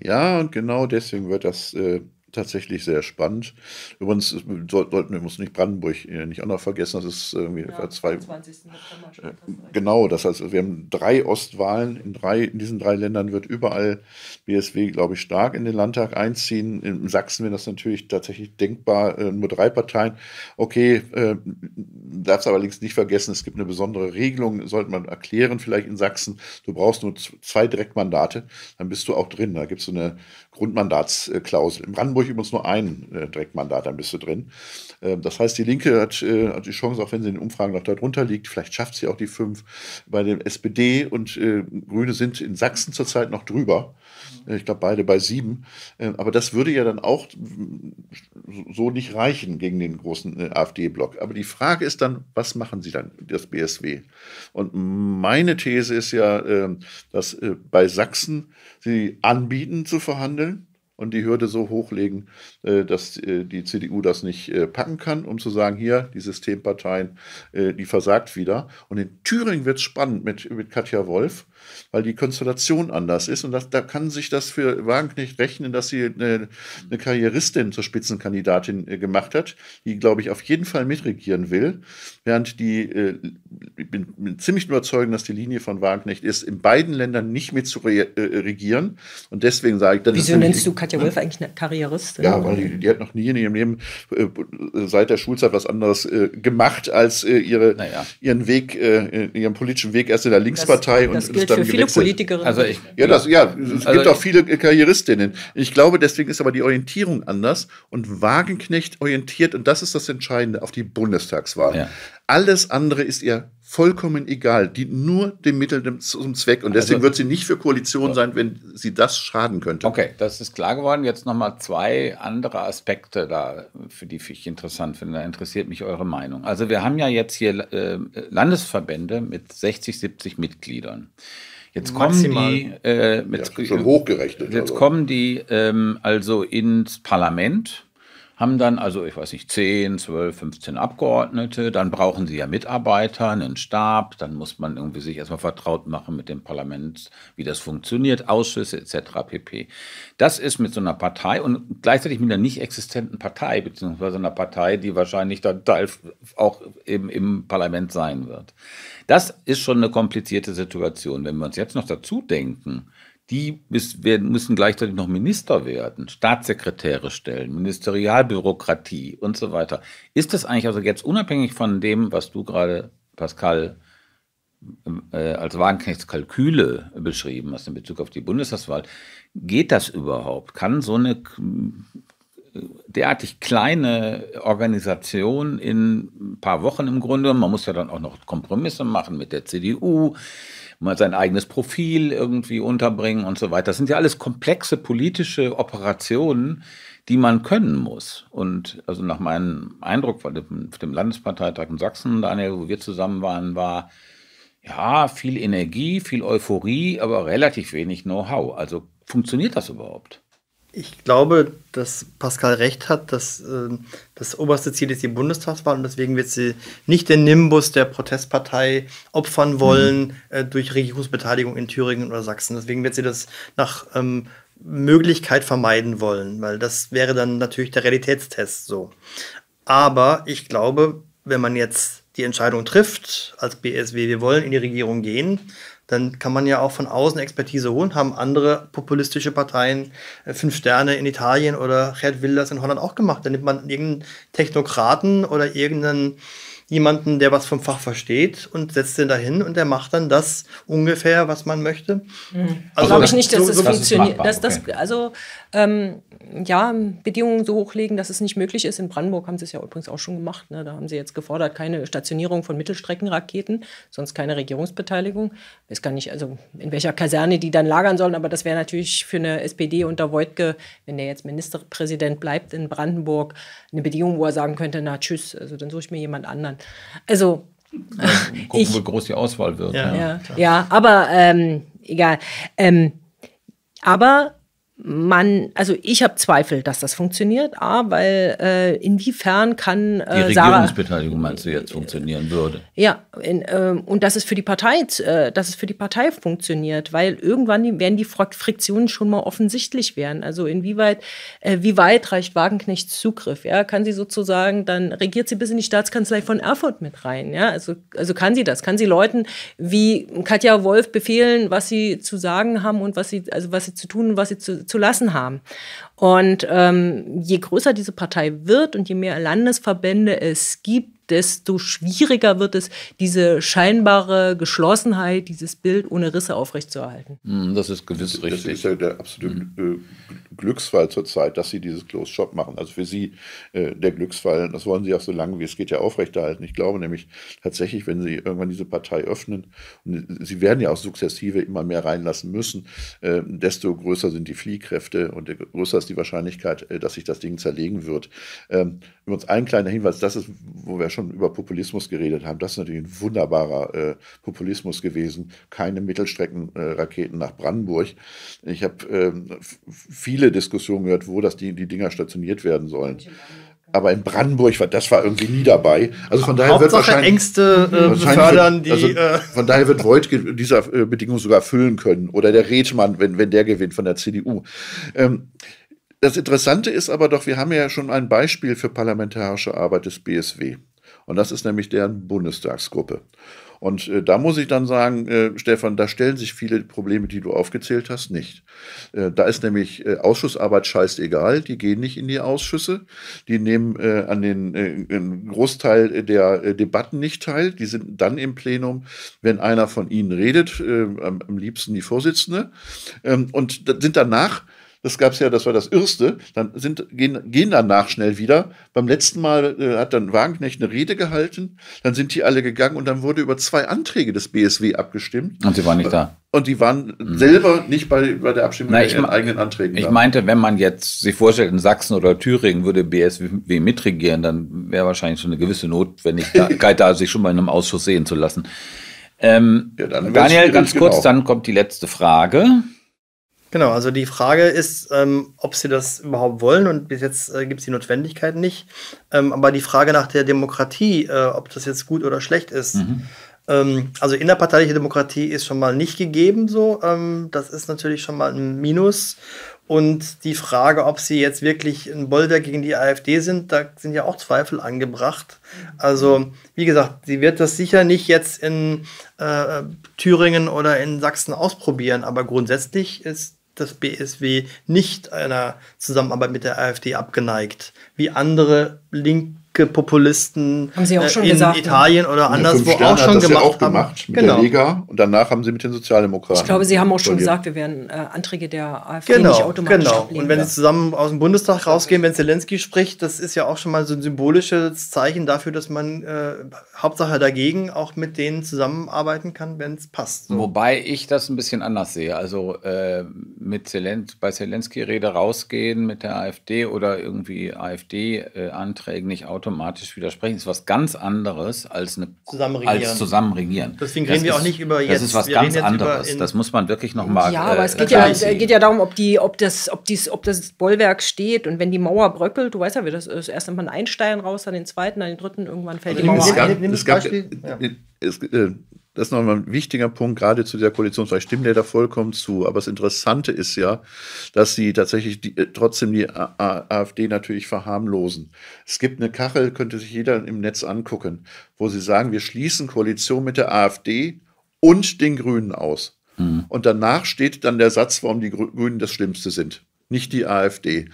ja, und genau deswegen wird das äh, tatsächlich sehr spannend. Übrigens äh, sollten wir uns nicht Brandenburg äh, nicht auch noch vergessen, das ist irgendwie ja, zwei. Äh, genau, das heißt, wir haben drei Ostwahlen in, drei, in diesen drei Ländern wird überall BSW, glaube ich, stark in den Landtag einziehen. In Sachsen wäre das natürlich tatsächlich denkbar, nur drei Parteien. Okay, äh, darfst aber links nicht vergessen, es gibt eine besondere Regelung, sollte man erklären, vielleicht in Sachsen. Du brauchst nur zwei Direktmandate, dann bist du auch drin. Da gibt es so eine Grundmandatsklausel. In Brandenburg Hamburg übrigens nur ein äh, Direktmandat, dann bist du drin. Ähm, das heißt, die Linke hat, äh, hat, die Chance, auch wenn sie in den Umfragen noch darunter liegt, vielleicht schafft sie auch die fünf. Bei dem SPD und äh, Grüne sind in Sachsen zurzeit noch drüber. Äh, ich glaube, beide bei sieben. Ähm, aber das würde ja dann auch so nicht reichen gegen den großen äh, AfD-Block. Aber die Frage ist dann, was machen sie dann, das BSW? Und meine These ist ja, ähm, dass äh, bei Sachsen sie anbieten zu verhandeln und die Hürde so hochlegen, äh, dass äh, die CDU das nicht äh, packen kann, um zu sagen, hier, die Systemparteien, die versagt wieder. Und in Thüringen wird es spannend mit, mit Katja Wolf, weil die Konstellation anders ist. Und das, da kann sich das für Wagenknecht rechnen, dass sie eine, eine Karrieristin zur Spitzenkandidatin äh, gemacht hat, die, glaube ich, auf jeden Fall mitregieren will. Während die, äh, ich bin, ziemlich überzeugt, dass die Linie von Wagenknecht ist, in beiden Ländern nicht mit zu äh, regieren. Und deswegen sage ich dann. Wieso nennst du Katja ne? Wolf eigentlich eine Karrieristin? Ja, weil die, die hat noch nie in ihrem Leben seit der Schulzeit was anderes gemacht, als ihre, naja. ihren Weg, ihren politischen Weg erst in der Linkspartei das, das und für viele Politikerinnen. Also ich, ja, das, ja, es also gibt auch viele Karrieristinnen. Ich glaube, deswegen ist aber die Orientierung anders und Wagenknecht orientiert, und das ist das Entscheidende, auf die Bundestagswahl. Ja. Alles andere ist ihr vollkommen egal, dient nur dem Mittel zum Zweck. Und deswegen also, wird sie nicht für Koalition so. sein, wenn sie das schaden könnte. Okay, das ist klar geworden. Jetzt nochmal zwei andere Aspekte da, für die ich interessant finde. Da interessiert mich eure Meinung. Also wir haben ja jetzt hier äh, Landesverbände mit 60, 70 Mitgliedern. Jetzt kommen Maximal. die äh, mit, ja, schon hochgerechnet. Jetzt also. kommen die ähm, also ins Parlament haben dann also, ich weiß nicht, 10, 12, 15 Abgeordnete, dann brauchen sie ja Mitarbeiter, einen Stab, dann muss man irgendwie sich erstmal vertraut machen mit dem Parlament, wie das funktioniert, Ausschüsse etc. pp. Das ist mit so einer Partei und gleichzeitig mit einer nicht existenten Partei, beziehungsweise einer Partei, die wahrscheinlich dann Teil auch im, im Parlament sein wird. Das ist schon eine komplizierte Situation. Wenn wir uns jetzt noch dazu denken, die müssen gleichzeitig noch Minister werden, Staatssekretäre stellen, Ministerialbürokratie und so weiter. Ist das eigentlich also jetzt unabhängig von dem, was du gerade, Pascal, ähm, äh, als Wagenknechtskalküle beschrieben hast in Bezug auf die Bundestagswahl, geht das überhaupt? Kann so eine äh, derartig kleine Organisation in ein paar Wochen im Grunde, man muss ja dann auch noch Kompromisse machen mit der CDU, mal sein eigenes Profil irgendwie unterbringen und so weiter. Das sind ja alles komplexe politische Operationen, die man können muss. Und also nach meinem Eindruck von dem, dem Landesparteitag in Sachsen, Daniel, wo wir zusammen waren, war ja viel Energie, viel Euphorie, aber relativ wenig Know-how. Also funktioniert das überhaupt? Ich glaube, dass Pascal recht hat, dass äh, das oberste Ziel ist die Bundestagswahl und deswegen wird sie nicht den Nimbus der Protestpartei opfern mhm. wollen mhm. äh, durch Regierungsbeteiligung in Thüringen oder Sachsen. Deswegen wird sie das nach ähm, Möglichkeit vermeiden wollen, weil das wäre dann natürlich der Realitätstest so. Aber ich glaube, wenn man jetzt die Entscheidung trifft als BSW, wir wollen in die Regierung gehen, dann kann man ja auch von außen Expertise holen. Haben andere populistische Parteien, äh, Fünf Sterne in Italien oder Gerd Wilders in Holland auch gemacht. Dann nimmt man irgendeinen Technokraten oder irgendeinen jemanden, der was vom Fach versteht und setzt den dahin und der macht dann das ungefähr, was man möchte. Mhm. Also glaube ich nicht, dass so, das so funktioniert. Das dass, okay. also ähm, ja, Bedingungen so hochlegen, dass es nicht möglich ist. In Brandenburg haben sie es ja übrigens auch schon gemacht. Ne? Da haben sie jetzt gefordert, keine Stationierung von Mittelstreckenraketen, sonst keine Regierungsbeteiligung. Ich weiß gar nicht, also in welcher Kaserne die dann lagern sollen, aber das wäre natürlich für eine SPD unter Wojtke, wenn der jetzt Ministerpräsident bleibt in Brandenburg, eine Bedingung, wo er sagen könnte, na tschüss, also dann suche ich mir jemand anderen. Also. Ja, äh, gucken, ich, wie groß die Auswahl wird. Ja, ja. ja aber ähm, egal. Ähm, aber man, also ich habe Zweifel, dass das funktioniert. A, weil äh, inwiefern kann äh, die Regierungsbeteiligung Sarah, meinst du jetzt funktionieren würde? Ja, in, äh, und dass es für die Partei, äh, dass es für die Partei funktioniert, weil irgendwann werden die Friktionen schon mal offensichtlich werden. Also inwieweit, äh, wie weit reicht Wagenknechts Zugriff? Ja, kann sie sozusagen dann regiert sie bis in die Staatskanzlei von Erfurt mit rein? Ja, also also kann sie das? Kann sie Leuten wie Katja Wolf befehlen, was sie zu sagen haben und was sie also was sie zu tun, was sie zu zu lassen haben. Und ähm, je größer diese Partei wird und je mehr Landesverbände es gibt, desto schwieriger wird es, diese scheinbare Geschlossenheit, dieses Bild ohne Risse aufrechtzuerhalten. Hm, das ist gewiss richtig. Das ist ja der absolute mhm. Glücksfall zurzeit, dass Sie dieses Closed Shop machen. Also für Sie äh, der Glücksfall, das wollen Sie auch so lange wie es geht ja aufrechterhalten. Ich glaube nämlich tatsächlich, wenn Sie irgendwann diese Partei öffnen, und äh, Sie werden ja auch sukzessive immer mehr reinlassen müssen, äh, desto größer sind die Fliehkräfte und der größer dass die Wahrscheinlichkeit, äh, dass sich das Ding zerlegen wird. Ähm, übrigens ein kleiner Hinweis, das ist, wo wir schon über Populismus geredet haben, das ist natürlich ein wunderbarer äh, Populismus gewesen. Keine Mittelstreckenraketen äh, nach Brandenburg. Ich habe ähm, viele Diskussionen gehört, wo das die, die Dinger stationiert werden sollen aber in Brandenburg war das war irgendwie nie dabei. Also von daher Hauptsache wird wahrscheinlich Ängste äh, befördern, wird, also äh, von daher wird Voigt dieser äh, Bedingung sogar erfüllen können oder der Redmann, wenn wenn der gewinnt von der CDU. Ähm, das Interessante ist aber doch, wir haben ja schon ein Beispiel für parlamentarische Arbeit des BSW. Und das ist nämlich deren Bundestagsgruppe. Und äh, da muss ich dann sagen, äh, Stefan, da stellen sich viele Probleme, die du aufgezählt hast, nicht. Äh, da ist nämlich äh, Ausschussarbeit scheißegal, die gehen nicht in die Ausschüsse, die nehmen äh, an den äh, Großteil der Debatten nicht teil, die sind dann im Plenum, wenn einer von ihnen redet, am, am, liebsten die Vorsitzende, ähm, und sind danach das gab es ja, das war das Erste. Dann sind, gehen, gehen danach schnell wieder. Beim letzten Mal äh, hat dann Wagenknecht eine Rede gehalten. Dann sind die alle gegangen und dann wurde über zwei Anträge des BSW abgestimmt. Und sie waren nicht da. Und die waren mhm. selber nicht bei, bei der Abstimmung Na, ich ihren eigenen Anträgen. Ich da. meinte, wenn man jetzt sich vorstellt, in Sachsen oder Thüringen würde BSW mitregieren, dann wäre wahrscheinlich schon eine gewisse Notwendigkeit da, sich schon mal in einem Ausschuss sehen zu lassen. Ähm, ja, Daniel, ganz kurz, genau. dann kommt die letzte Frage. Genau, also die Frage ist, ähm, ob sie das überhaupt wollen und bis jetzt äh, gibt es die Notwendigkeit nicht. Ähm, aber die Frage nach der Demokratie, äh, ob das jetzt gut oder schlecht ist. Mhm. Ähm, also innerparteiliche Demokratie ist schon mal nicht gegeben so. Ähm, das ist natürlich schon mal ein Minus. Und die Frage, ob sie jetzt wirklich ein Bolder gegen die AfD sind, da sind ja auch Zweifel angebracht. Also, wie gesagt, sie wird das sicher nicht jetzt in äh, Thüringen oder in Sachsen ausprobieren, aber grundsätzlich ist das BSW nicht einer Zusammenarbeit mit der AfD abgeneigt, wie andere link Populisten haben sie auch äh, schon in gesagt, ne? Italien oder anderswo auch schon gemacht, ja auch gemacht mit genau. der Lega und danach haben sie mit den Sozialdemokraten. Ich glaube, sie haben auch schon gesagt, wir werden äh, Anträge der AfD genau, nicht automatisch Genau. Ablegen. Und wenn sie zusammen aus dem Bundestag rausgehen, wenn Zelensky spricht, das ist ja auch schon mal so ein symbolisches Zeichen dafür, dass man äh, Hauptsache dagegen auch mit denen zusammenarbeiten kann, wenn es passt. So. Wobei ich das ein bisschen anders sehe. Also äh, mit Zelens bei Zelensky Rede rausgehen mit der AfD oder irgendwie AfD äh, Anträgen nicht automatisch automatisch widersprechen. Das ist was ganz anderes als eine zusammenregieren. Als zusammenregieren. Deswegen das reden wir ist, auch nicht über jetzt. Das ist was wir ganz anderes. Das muss man wirklich noch mal. Ja, aber äh, es geht ja, geht ja, darum, ob die, ob das, ob dies, ob das Bollwerk steht und wenn die Mauer bröckelt, du weißt ja, wie das ist. Erst nimmt man einen Stein raus, dann den zweiten, dann den dritten, irgendwann fällt also die Mauer. Es gab, Es gab, ja. es, äh, das ist nochmal ein wichtiger Punkt, gerade zu dieser Koalition. Vielleicht stimmen der da vollkommen zu, aber das Interessante ist ja, dass sie tatsächlich die, äh, trotzdem die AfD natürlich verharmlosen. Es gibt eine Kachel, könnte sich jeder im Netz angucken, wo sie sagen, wir schließen Koalition mit der AfD und den Grünen aus. Mhm. Und danach steht dann der Satz, warum die Grünen das Schlimmste sind, nicht die AfD.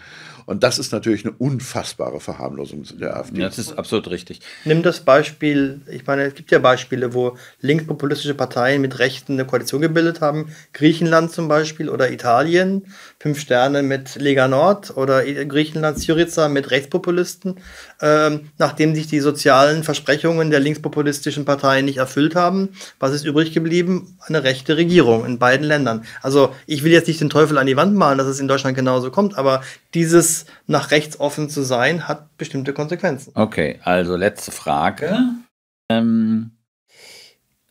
Und das ist natürlich eine unfassbare Verharmlosung der AfD. Das ist absolut richtig. Nimm das Beispiel, ich meine, es gibt ja Beispiele, wo linkspopulistische Parteien mit Rechten eine Koalition gebildet haben. Griechenland zum Beispiel oder Italien, Fünf Sterne mit Lega Nord oder Griechenland Syriza mit Rechtspopulisten, ähm, nachdem sich die sozialen Versprechungen der linkspopulistischen Parteien nicht erfüllt haben. Was ist übrig geblieben? Eine rechte Regierung in beiden Ländern. Also ich will jetzt nicht den Teufel an die Wand malen, dass es in Deutschland genauso kommt, aber dieses nach rechts offen zu sein, hat bestimmte Konsequenzen. Okay, also letzte Frage. Ähm,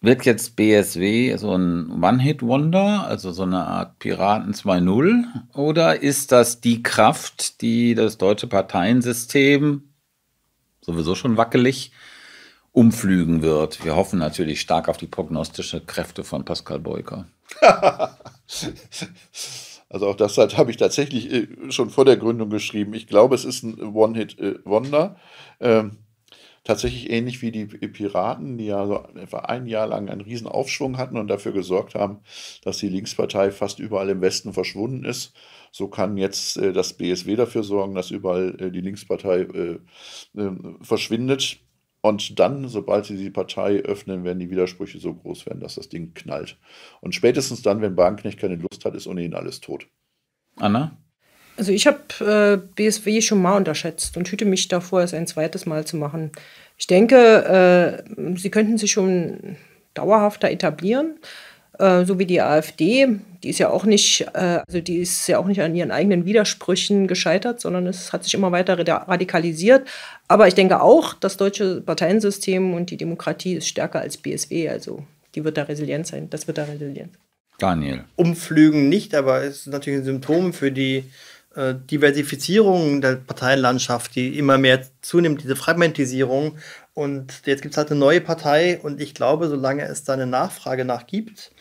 wird jetzt BSW so ein One-Hit-Wonder, also so eine Art Piraten 2.0? Oder ist das die Kraft, die das deutsche Parteiensystem, sowieso schon wackelig, umflügen wird? Wir hoffen natürlich stark auf die prognostische Kräfte von Pascal Beuker. Also auch das halt habe ich tatsächlich äh, schon vor der Gründung geschrieben. Ich glaube, es ist ein One-Hit-Wonder. Äh, ähm, tatsächlich ähnlich wie die Piraten, die ja so etwa ein Jahr lang einen riesen Aufschwung hatten und dafür gesorgt haben, dass die Linkspartei fast überall im Westen verschwunden ist. So kann jetzt äh, das BSW dafür sorgen, dass überall äh, die Linkspartei äh, ähm, verschwindet. Und dann, sobald sie die Partei öffnen, werden die Widersprüche so groß werden, dass das Ding knallt. Und spätestens dann, wenn Bahnknecht keine Lust hat, ist ohnehin alles tot. Anna? Also ich habe äh, BSW schon mal unterschätzt und hüte mich davor, es ein zweites Mal zu machen. Ich denke, äh, sie könnten sich schon dauerhafter etablieren. Äh, so wie die AfD, die ist ja auch nicht, äh, also die ist ja auch nicht an ihren eigenen Widersprüchen gescheitert, sondern es hat sich immer weiter radikalisiert. Aber ich denke auch, das deutsche Parteiensystem und die Demokratie ist stärker als BSW, also die wird da resilient sein, das wird da resilient. Daniel. Umflügen nicht, aber es ist natürlich ein Symptom für die äh, Diversifizierung der Parteienlandschaft, die immer mehr zunimmt, diese Fragmentisierung und jetzt gibt es halt eine neue Partei und ich glaube, solange es da eine Nachfrage nach gibt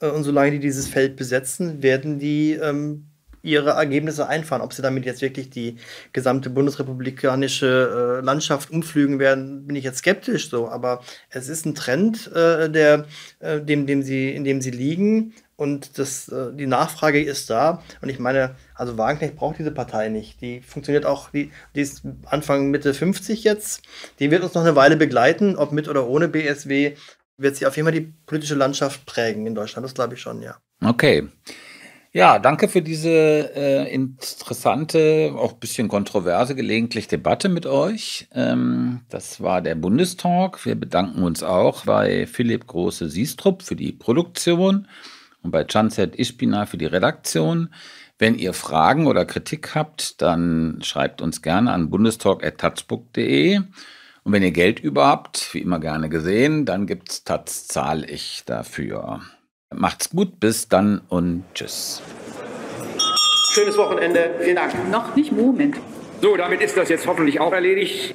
äh, und solange die dieses Feld besetzen, werden die ähm, ihre Ergebnisse einfahren. Ob sie damit jetzt wirklich die gesamte bundesrepublikanische äh, Landschaft umflügen werden, bin ich jetzt skeptisch so. Aber es ist ein Trend, äh, der, äh, dem, dem sie, in dem sie liegen. Und das, äh, die Nachfrage ist da. Und ich meine, also Wagenknecht braucht diese Partei nicht. Die funktioniert auch, die, die ist Anfang, Mitte 50 jetzt. Die wird uns noch eine Weile begleiten, ob mit oder ohne BSW, wird sie auf jeden Fall die politische Landschaft prägen in Deutschland. Das glaube ich schon, ja. Okay. Ja, danke für diese äh, interessante, auch ein bisschen kontroverse gelegentlich Debatte mit euch. Ähm, das war der Bundestalk. Wir bedanken uns auch bei Philipp Große-Siestrup für die Produktion und bei Chanzet Ispina für die Redaktion. Wenn ihr Fragen oder Kritik habt, dann schreibt uns gerne an bundestalk.tazbook.de. Und wenn ihr Geld über habt, wie immer gerne gesehen, dann gibt's Taz zahle ich dafür. Macht's gut, bis dann und tschüss. Schönes Wochenende, vielen Dank. Noch nicht Moment. So, damit ist das jetzt hoffentlich auch erledigt.